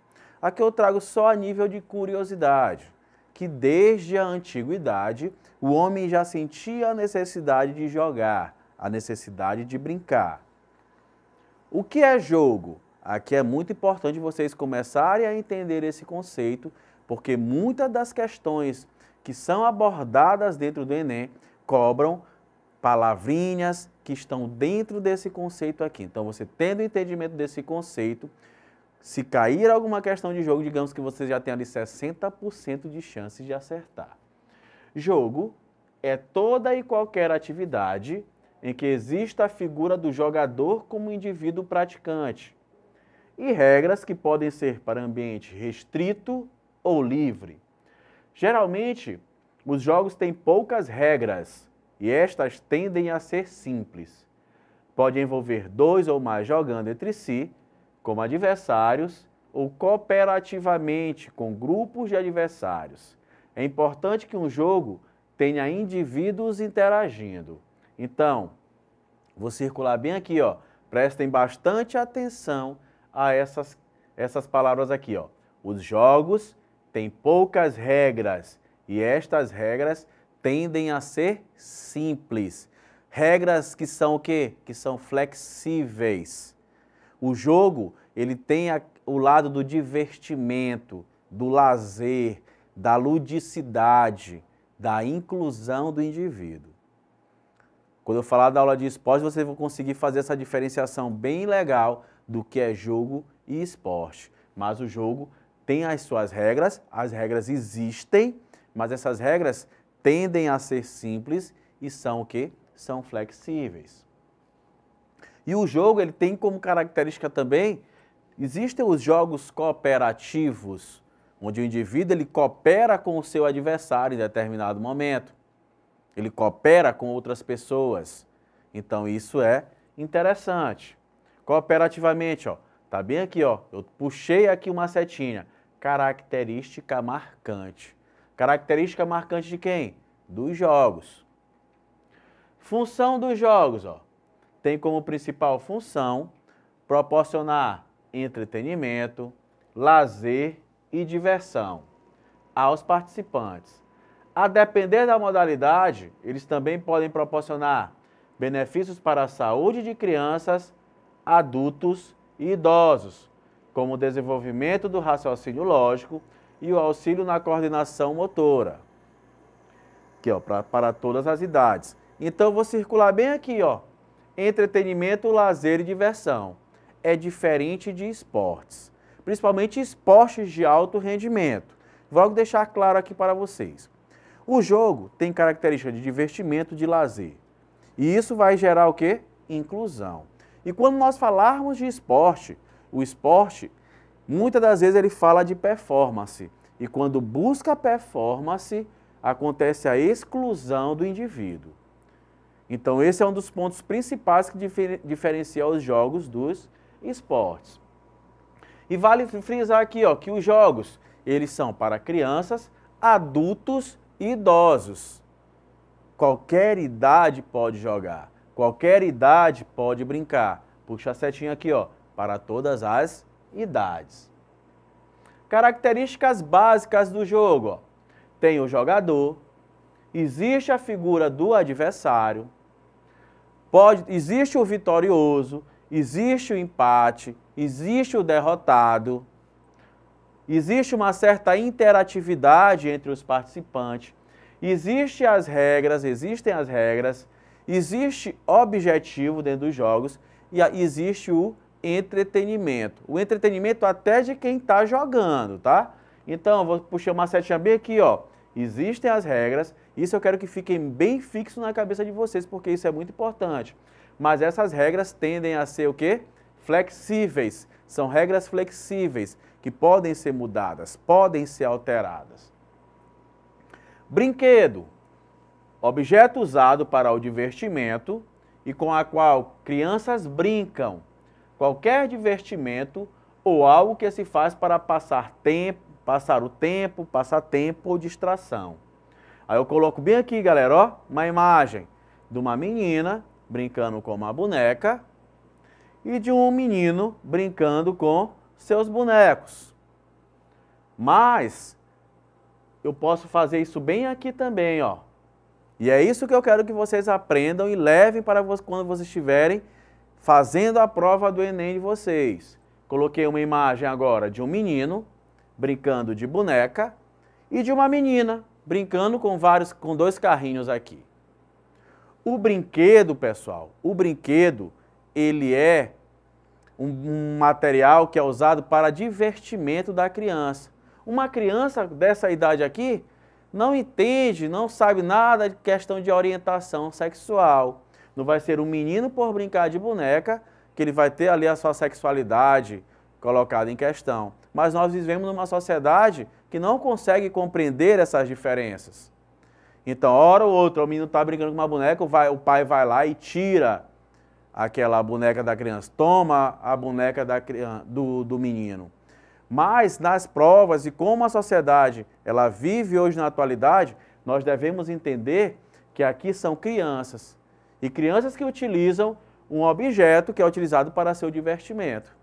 Aqui eu trago só a nível de curiosidade, que desde a antiguidade o homem já sentia a necessidade de jogar, a necessidade de brincar. O que é jogo? Aqui é muito importante vocês começarem a entender esse conceito, porque muitas das questões que são abordadas dentro do Enem cobram palavrinhas que estão dentro desse conceito aqui. Então, você tendo entendimento desse conceito, se cair alguma questão de jogo, digamos que você já tem ali 60% de chance de acertar. Jogo é toda e qualquer atividade em que exista a figura do jogador como indivíduo praticante, e regras que podem ser para ambiente restrito ou livre. Geralmente, os jogos têm poucas regras e estas tendem a ser simples. Pode envolver dois ou mais jogando entre si, como adversários, ou cooperativamente com grupos de adversários. É importante que um jogo tenha indivíduos interagindo. Então, vou circular bem aqui, ó. Prestem bastante atenção a essas, essas palavras aqui, ó. Os jogos têm poucas regras e estas regras tendem a ser simples. Regras que são o quê? Que são flexíveis. O jogo, ele tem a, o lado do divertimento, do lazer, da ludicidade, da inclusão do indivíduo. Quando eu falar da aula de esporte, vocês vão conseguir fazer essa diferenciação bem legal do que é jogo e esporte. Mas o jogo tem as suas regras, as regras existem, mas essas regras tendem a ser simples e são o quê? São flexíveis. E o jogo ele tem como característica também existem os jogos cooperativos, onde o indivíduo ele coopera com o seu adversário em determinado momento ele coopera com outras pessoas. Então isso é interessante. Cooperativamente, ó, tá bem aqui, ó. Eu puxei aqui uma setinha. Característica marcante. Característica marcante de quem? Dos jogos. Função dos jogos, ó. Tem como principal função proporcionar entretenimento, lazer e diversão aos participantes. A depender da modalidade, eles também podem proporcionar benefícios para a saúde de crianças, adultos e idosos, como o desenvolvimento do raciocínio lógico e o auxílio na coordenação motora. Aqui, ó, para todas as idades. Então, vou circular bem aqui, ó. Entretenimento, lazer e diversão. É diferente de esportes, principalmente esportes de alto rendimento. Vou deixar claro aqui para vocês. O jogo tem característica de divertimento, de lazer. E isso vai gerar o quê? Inclusão. E quando nós falarmos de esporte, o esporte, muitas das vezes ele fala de performance. E quando busca performance, acontece a exclusão do indivíduo. Então esse é um dos pontos principais que difer diferencia os jogos dos esportes. E vale frisar aqui ó, que os jogos, eles são para crianças, adultos idosos. Qualquer idade pode jogar, qualquer idade pode brincar. Puxa a setinha aqui, ó, para todas as idades. Características básicas do jogo, ó. Tem o jogador, existe a figura do adversário, pode, existe o vitorioso, existe o empate, existe o derrotado, existe uma certa interatividade entre os participantes, existem as regras, existem as regras, existe objetivo dentro dos jogos e existe o entretenimento. O entretenimento até de quem está jogando, tá? Então, vou puxar uma setinha bem aqui, ó. Existem as regras, isso eu quero que fiquem bem fixo na cabeça de vocês, porque isso é muito importante. Mas essas regras tendem a ser o quê? Flexíveis. São regras flexíveis que podem ser mudadas, podem ser alteradas. Brinquedo, objeto usado para o divertimento e com a qual crianças brincam. Qualquer divertimento ou algo que se faz para passar tempo, passar o tempo, passar tempo ou distração. Aí eu coloco bem aqui, galera, ó, uma imagem de uma menina brincando com uma boneca e de um menino brincando com seus bonecos. Mas eu posso fazer isso bem aqui também, ó. E é isso que eu quero que vocês aprendam e levem para quando vocês estiverem fazendo a prova do Enem de vocês. Coloquei uma imagem agora de um menino brincando de boneca e de uma menina brincando com vários com dois carrinhos aqui. O brinquedo, pessoal, o brinquedo, ele é um, um material que é usado para divertimento da criança. Uma criança dessa idade aqui não entende, não sabe nada de questão de orientação sexual. Não vai ser um menino por brincar de boneca que ele vai ter ali a sua sexualidade colocada em questão. Mas nós vivemos numa sociedade que não consegue compreender essas diferenças. Então, hora ou outra, o menino está brincando com uma boneca, vai, o pai vai lá e tira aquela boneca da criança, toma a boneca da, ah, do, do menino. Mas nas provas e como a sociedade ela vive hoje na atualidade, nós devemos entender que aqui são crianças e crianças que utilizam um objeto que é utilizado para seu divertimento.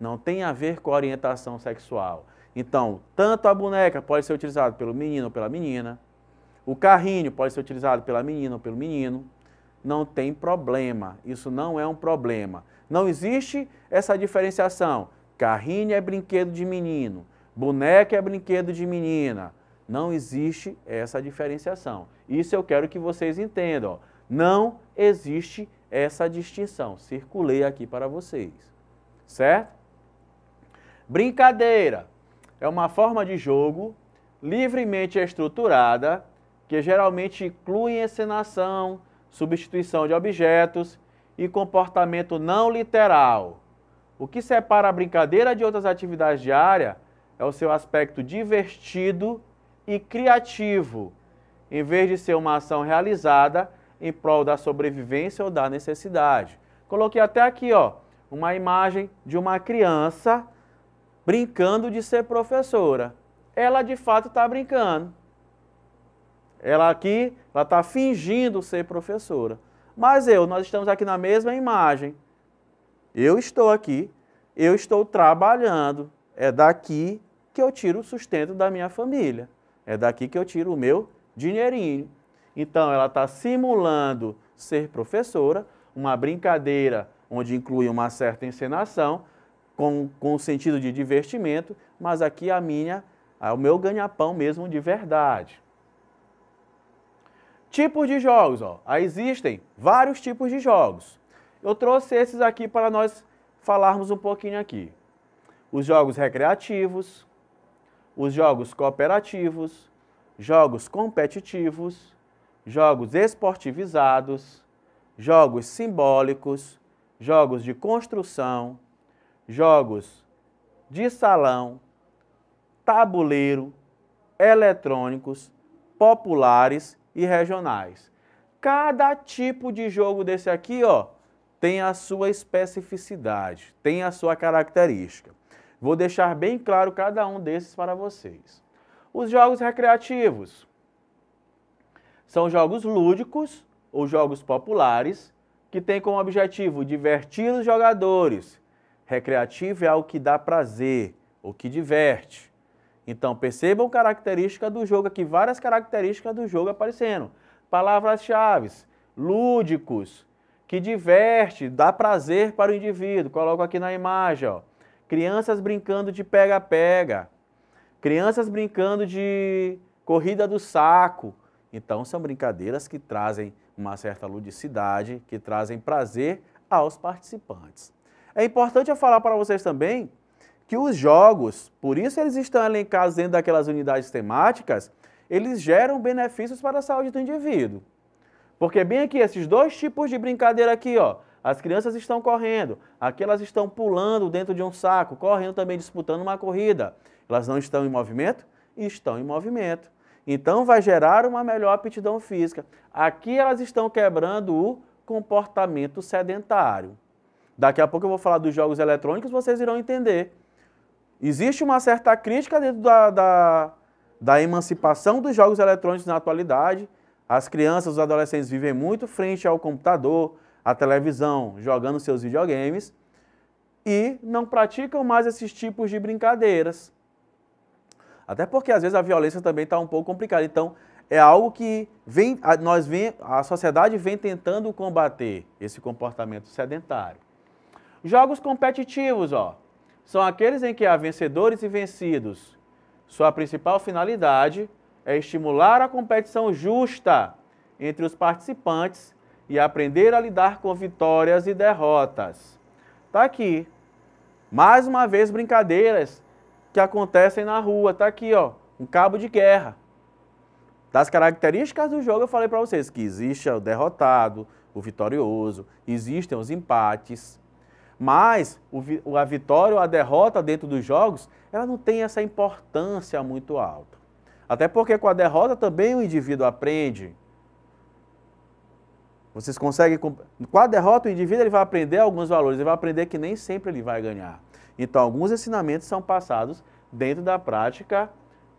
Não tem a ver com orientação sexual. Então, tanto a boneca pode ser utilizada pelo menino ou pela menina, o carrinho pode ser utilizado pela menina ou pelo menino, não tem problema. Isso não é um problema. Não existe essa diferenciação. Carrinho é brinquedo de menino, boneca é brinquedo de menina. Não existe essa diferenciação. Isso eu quero que vocês entendam. Ó. Não existe essa distinção. Circulei aqui para vocês. Certo? Brincadeira é uma forma de jogo livremente estruturada que geralmente inclui encenação, substituição de objetos e comportamento não literal. O que separa a brincadeira de outras atividades diárias é o seu aspecto divertido e criativo, em vez de ser uma ação realizada em prol da sobrevivência ou da necessidade. Coloquei até aqui, ó, uma imagem de uma criança brincando de ser professora. Ela de fato está brincando. Ela aqui, ela está fingindo ser professora. Mas eu, nós estamos aqui na mesma imagem. Eu estou aqui, eu estou trabalhando. É daqui que eu tiro o sustento da minha família. É daqui que eu tiro o meu dinheirinho. Então, ela está simulando ser professora, uma brincadeira onde inclui uma certa encenação, com, com sentido de divertimento, mas aqui a minha, o meu ganha-pão mesmo de verdade. Tipos de jogos, ó. Aí existem vários tipos de jogos. Eu trouxe esses aqui para nós falarmos um pouquinho aqui. Os jogos recreativos, os jogos cooperativos, jogos competitivos, jogos esportivizados, jogos simbólicos, jogos de construção, jogos de salão, tabuleiro, eletrônicos, populares e regionais. Cada tipo de jogo desse aqui, ó, tem a sua especificidade, tem a sua característica. Vou deixar bem claro cada um desses para vocês. Os jogos recreativos são jogos lúdicos ou jogos populares que têm como objetivo divertir os jogadores. Recreativo é algo que dá prazer, ou que diverte. Então percebam característica do jogo aqui, várias características do jogo aparecendo. Palavras-chave, lúdicos, que diverte, dá prazer para o indivíduo. Coloco aqui na imagem, ó. Crianças brincando de pega-pega, crianças brincando de corrida do saco. Então são brincadeiras que trazem uma certa ludicidade, que trazem prazer aos participantes. É importante eu falar para vocês também que os jogos, por isso eles estão elencados dentro daquelas unidades temáticas, eles geram benefícios para a saúde do indivíduo. Porque bem aqui, esses dois tipos de brincadeira aqui, ó, as crianças estão correndo, aqui elas estão pulando dentro de um saco, correndo também, disputando uma corrida. Elas não estão em movimento? Estão em movimento. Então vai gerar uma melhor aptidão física. Aqui elas estão quebrando o comportamento sedentário. Daqui a pouco eu vou falar dos jogos eletrônicos, vocês irão entender. Existe uma certa crítica dentro da, da, da emancipação dos jogos eletrônicos na atualidade. As crianças, os adolescentes vivem muito frente ao computador, à televisão, jogando seus videogames e não praticam mais esses tipos de brincadeiras. Até porque às vezes a violência também está um pouco complicada. Então é algo que vem, a, nós vem, a sociedade vem tentando combater esse comportamento sedentário. Jogos competitivos, ó são aqueles em que há vencedores e vencidos. Sua principal finalidade é estimular a competição justa entre os participantes e aprender a lidar com vitórias e derrotas. Tá aqui. Mais uma vez brincadeiras que acontecem na rua, tá aqui, ó, um cabo de guerra. Das características do jogo eu falei para vocês que existe o derrotado, o vitorioso, existem os empates, mas o, a vitória ou a derrota dentro dos jogos, ela não tem essa importância muito alta. Até porque com a derrota também o indivíduo aprende. Vocês conseguem. Com a derrota, o indivíduo ele vai aprender alguns valores, ele vai aprender que nem sempre ele vai ganhar. Então, alguns ensinamentos são passados dentro da prática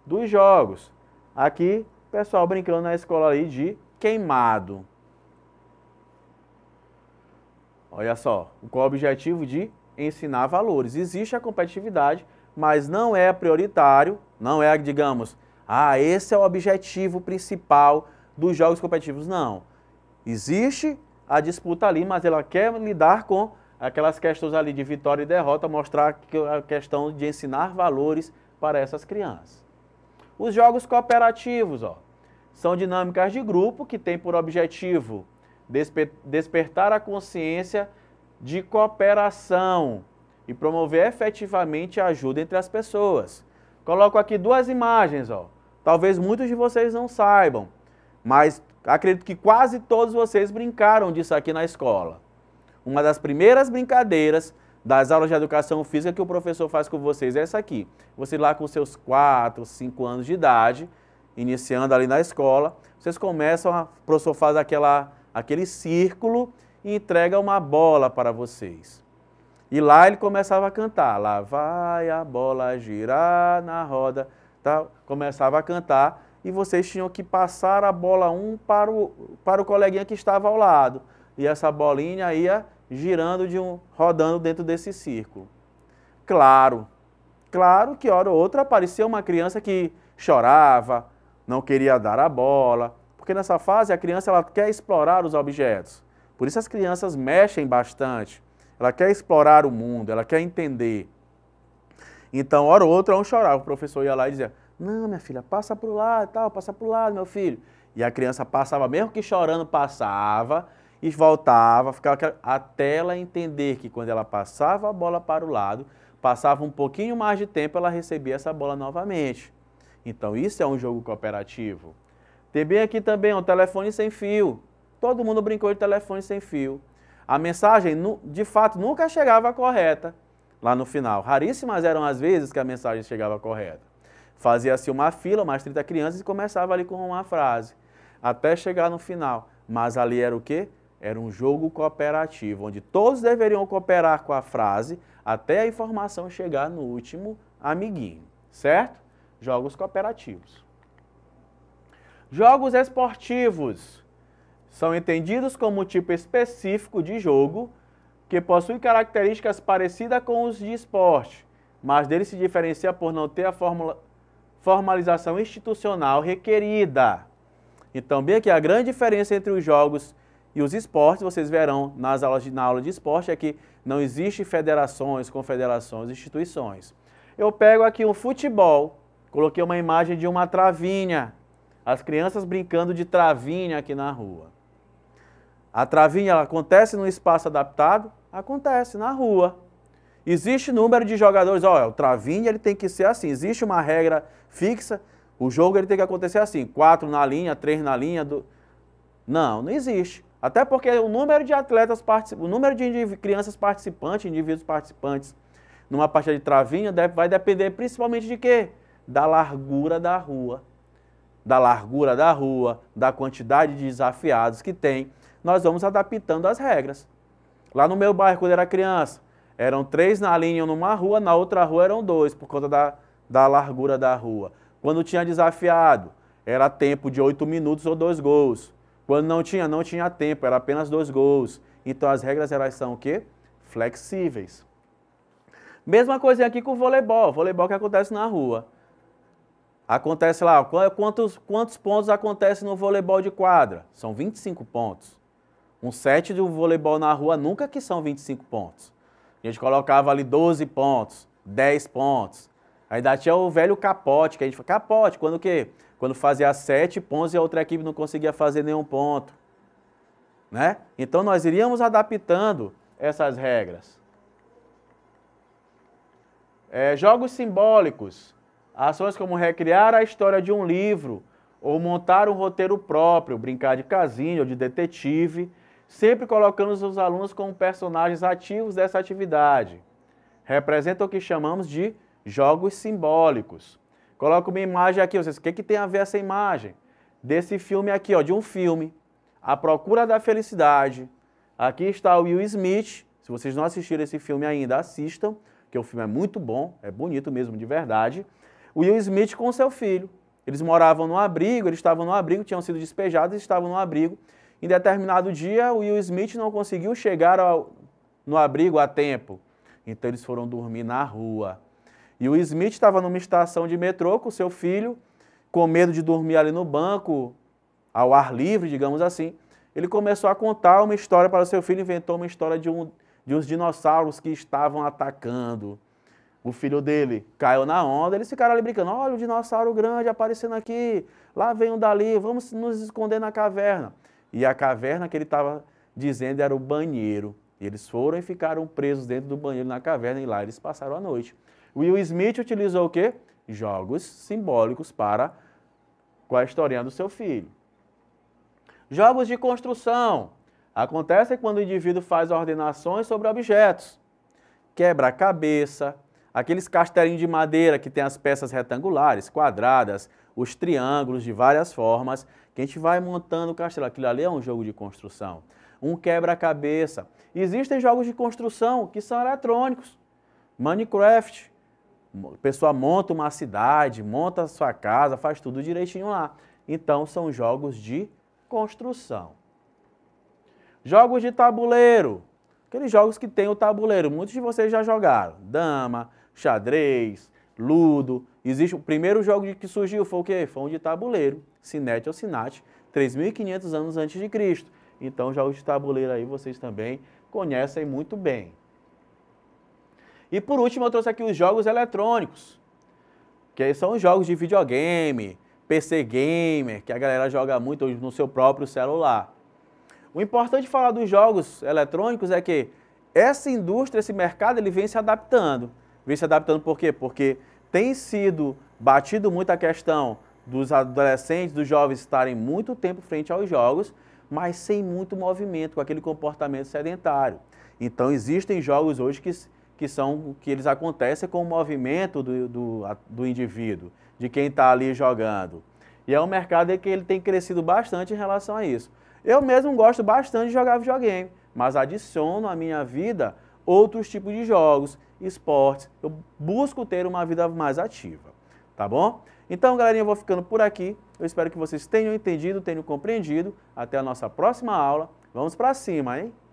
dos jogos. Aqui, pessoal brincando na escola ali de queimado. Olha só, com o objetivo de ensinar valores. Existe a competitividade, mas não é prioritário, não é, digamos, ah, esse é o objetivo principal dos jogos competitivos. Não. Existe a disputa ali, mas ela quer lidar com aquelas questões ali de vitória e derrota, mostrar a questão de ensinar valores para essas crianças. Os jogos cooperativos, ó, são dinâmicas de grupo que têm por objetivo despertar a consciência de cooperação e promover efetivamente a ajuda entre as pessoas. Coloco aqui duas imagens, ó. Talvez muitos de vocês não saibam, mas acredito que quase todos vocês brincaram disso aqui na escola. Uma das primeiras brincadeiras das aulas de educação física que o professor faz com vocês é essa aqui. Você lá com seus 4, 5 anos de idade, iniciando ali na escola, vocês começam, a, o professor faz aquela aquele círculo e entrega uma bola para vocês. E lá ele começava a cantar, lá vai a bola girar na roda, tá? começava a cantar e vocês tinham que passar a bola um para o, para o coleguinha que estava ao lado. E essa bolinha ia girando, de um, rodando dentro desse círculo. Claro, claro que hora ou outra aparecia uma criança que chorava, não queria dar a bola, porque nessa fase a criança ela quer explorar os objetos. Por isso as crianças mexem bastante. Ela quer explorar o mundo, ela quer entender. Então, hora ou outra, um chorava. O professor ia lá e dizia: Não, minha filha, passa para o lado, tal, passa para o lado, meu filho. E a criança passava, mesmo que chorando, passava e voltava, ficava até ela entender que quando ela passava a bola para o lado, passava um pouquinho mais de tempo, ela recebia essa bola novamente. Então, isso é um jogo cooperativo. Tem bem aqui também, ó, telefone sem fio. Todo mundo brincou de telefone sem fio. A mensagem, de fato, nunca chegava correta lá no final. Raríssimas eram as vezes que a mensagem chegava correta. Fazia-se uma fila, mais 30 crianças, e começava ali com uma frase, até chegar no final. Mas ali era o quê? Era um jogo cooperativo, onde todos deveriam cooperar com a frase até a informação chegar no último amiguinho, certo? Jogos cooperativos. Jogos esportivos são entendidos como tipo específico de jogo que possui características parecidas com os de esporte, mas dele se diferencia por não ter a fórmula, formalização institucional requerida. Então, bem aqui, a grande diferença entre os jogos e os esportes, vocês verão nas aulas de, na aula de esporte, é que não existe federações, confederações, instituições. Eu pego aqui um futebol, coloquei uma imagem de uma travinha as crianças brincando de travinha aqui na rua. A travinha ela acontece num espaço adaptado? Acontece na rua. Existe número de jogadores, olha, o travinha ele tem que ser assim, existe uma regra fixa, o jogo ele tem que acontecer assim, quatro na linha, três na linha. Do... Não, não existe. Até porque o número de atletas, o número de crianças participantes, indivíduos participantes numa partida de travinha vai depender principalmente de quê? Da largura da rua da largura da rua, da quantidade de desafiados que tem, nós vamos adaptando as regras. Lá no meu bairro, quando era criança, eram três na linha numa rua, na outra rua eram dois, por conta da, da largura da rua. Quando tinha desafiado, era tempo de oito minutos ou dois gols. Quando não tinha, não tinha tempo, era apenas dois gols. Então as regras elas são o quê? Flexíveis. Mesma coisa aqui com o voleibol, voleibol que acontece na rua. Acontece lá, quantos, quantos pontos acontecem no voleibol de quadra? São 25 pontos. Um set de um voleibol na rua nunca que são 25 pontos. A gente colocava ali 12 pontos, 10 pontos. Ainda tinha o velho capote, que a gente falava, capote, quando o quê? Quando fazia 7 pontos e a outra equipe não conseguia fazer nenhum ponto. Né? Então nós iríamos adaptando essas regras. É, jogos simbólicos. Ações como recriar a história de um livro, ou montar um roteiro próprio, brincar de casinha ou de detetive, sempre colocando os alunos como personagens ativos dessa atividade. Representa o que chamamos de jogos simbólicos. Coloca uma imagem aqui, vocês, o que, é que tem a ver essa imagem? Desse filme aqui, ó, de um filme, A Procura da Felicidade. Aqui está o Will Smith, se vocês não assistiram esse filme ainda, assistam, que o filme é muito bom, é bonito mesmo, de verdade. Will Smith com seu filho. Eles moravam no abrigo, eles estavam no abrigo, tinham sido despejados e estavam no abrigo. Em determinado dia, Will Smith não conseguiu chegar ao, no abrigo a tempo. Então eles foram dormir na rua. E o Smith estava numa estação de metrô com seu filho, com medo de dormir ali no banco, ao ar livre, digamos assim. Ele começou a contar uma história para o seu filho, inventou uma história de, um, de uns dinossauros que estavam atacando. O filho dele caiu na onda, eles ficaram ali brincando. Olha o dinossauro grande aparecendo aqui, lá vem um dali, vamos nos esconder na caverna. E a caverna que ele estava dizendo era o banheiro. E eles foram e ficaram presos dentro do banheiro na caverna e lá eles passaram a noite. Will Smith utilizou o quê? Jogos simbólicos para com a historinha do seu filho. Jogos de construção. Acontece quando o indivíduo faz ordenações sobre objetos. Quebra-cabeça, aqueles castelinhos de madeira que tem as peças retangulares, quadradas, os triângulos de várias formas, que a gente vai montando o castelo. Aquilo ali é um jogo de construção. Um quebra-cabeça. Existem jogos de construção que são eletrônicos. Minecraft. A pessoa monta uma cidade, monta a sua casa, faz tudo direitinho lá. Então, são jogos de construção. Jogos de tabuleiro. Aqueles jogos que tem o tabuleiro. Muitos de vocês já jogaram. Dama, xadrez, ludo. Existe o primeiro jogo que surgiu foi o quê? Foi um de tabuleiro, Sinete ou Sinate, 3.500 anos antes de Cristo. Então, jogos de tabuleiro aí vocês também conhecem muito bem. E por último, eu trouxe aqui os jogos eletrônicos, que são os jogos de videogame, PC gamer, que a galera joga muito no seu próprio celular. O importante falar dos jogos eletrônicos é que essa indústria, esse mercado, ele vem se adaptando vem se adaptando por quê? Porque tem sido batido muito a questão dos adolescentes, dos jovens estarem muito tempo frente aos jogos, mas sem muito movimento, com aquele comportamento sedentário. Então existem jogos hoje que, que são que eles acontecem com o movimento do, do, do indivíduo, de quem está ali jogando. E é um mercado que ele tem crescido bastante em relação a isso. Eu mesmo gosto bastante de jogar videogame, mas adiciono à minha vida outros tipos de jogos, esportes. Eu busco ter uma vida mais ativa, tá bom? Então, galerinha, eu vou ficando por aqui. Eu espero que vocês tenham entendido, tenham compreendido. Até a nossa próxima aula. Vamos para cima, hein?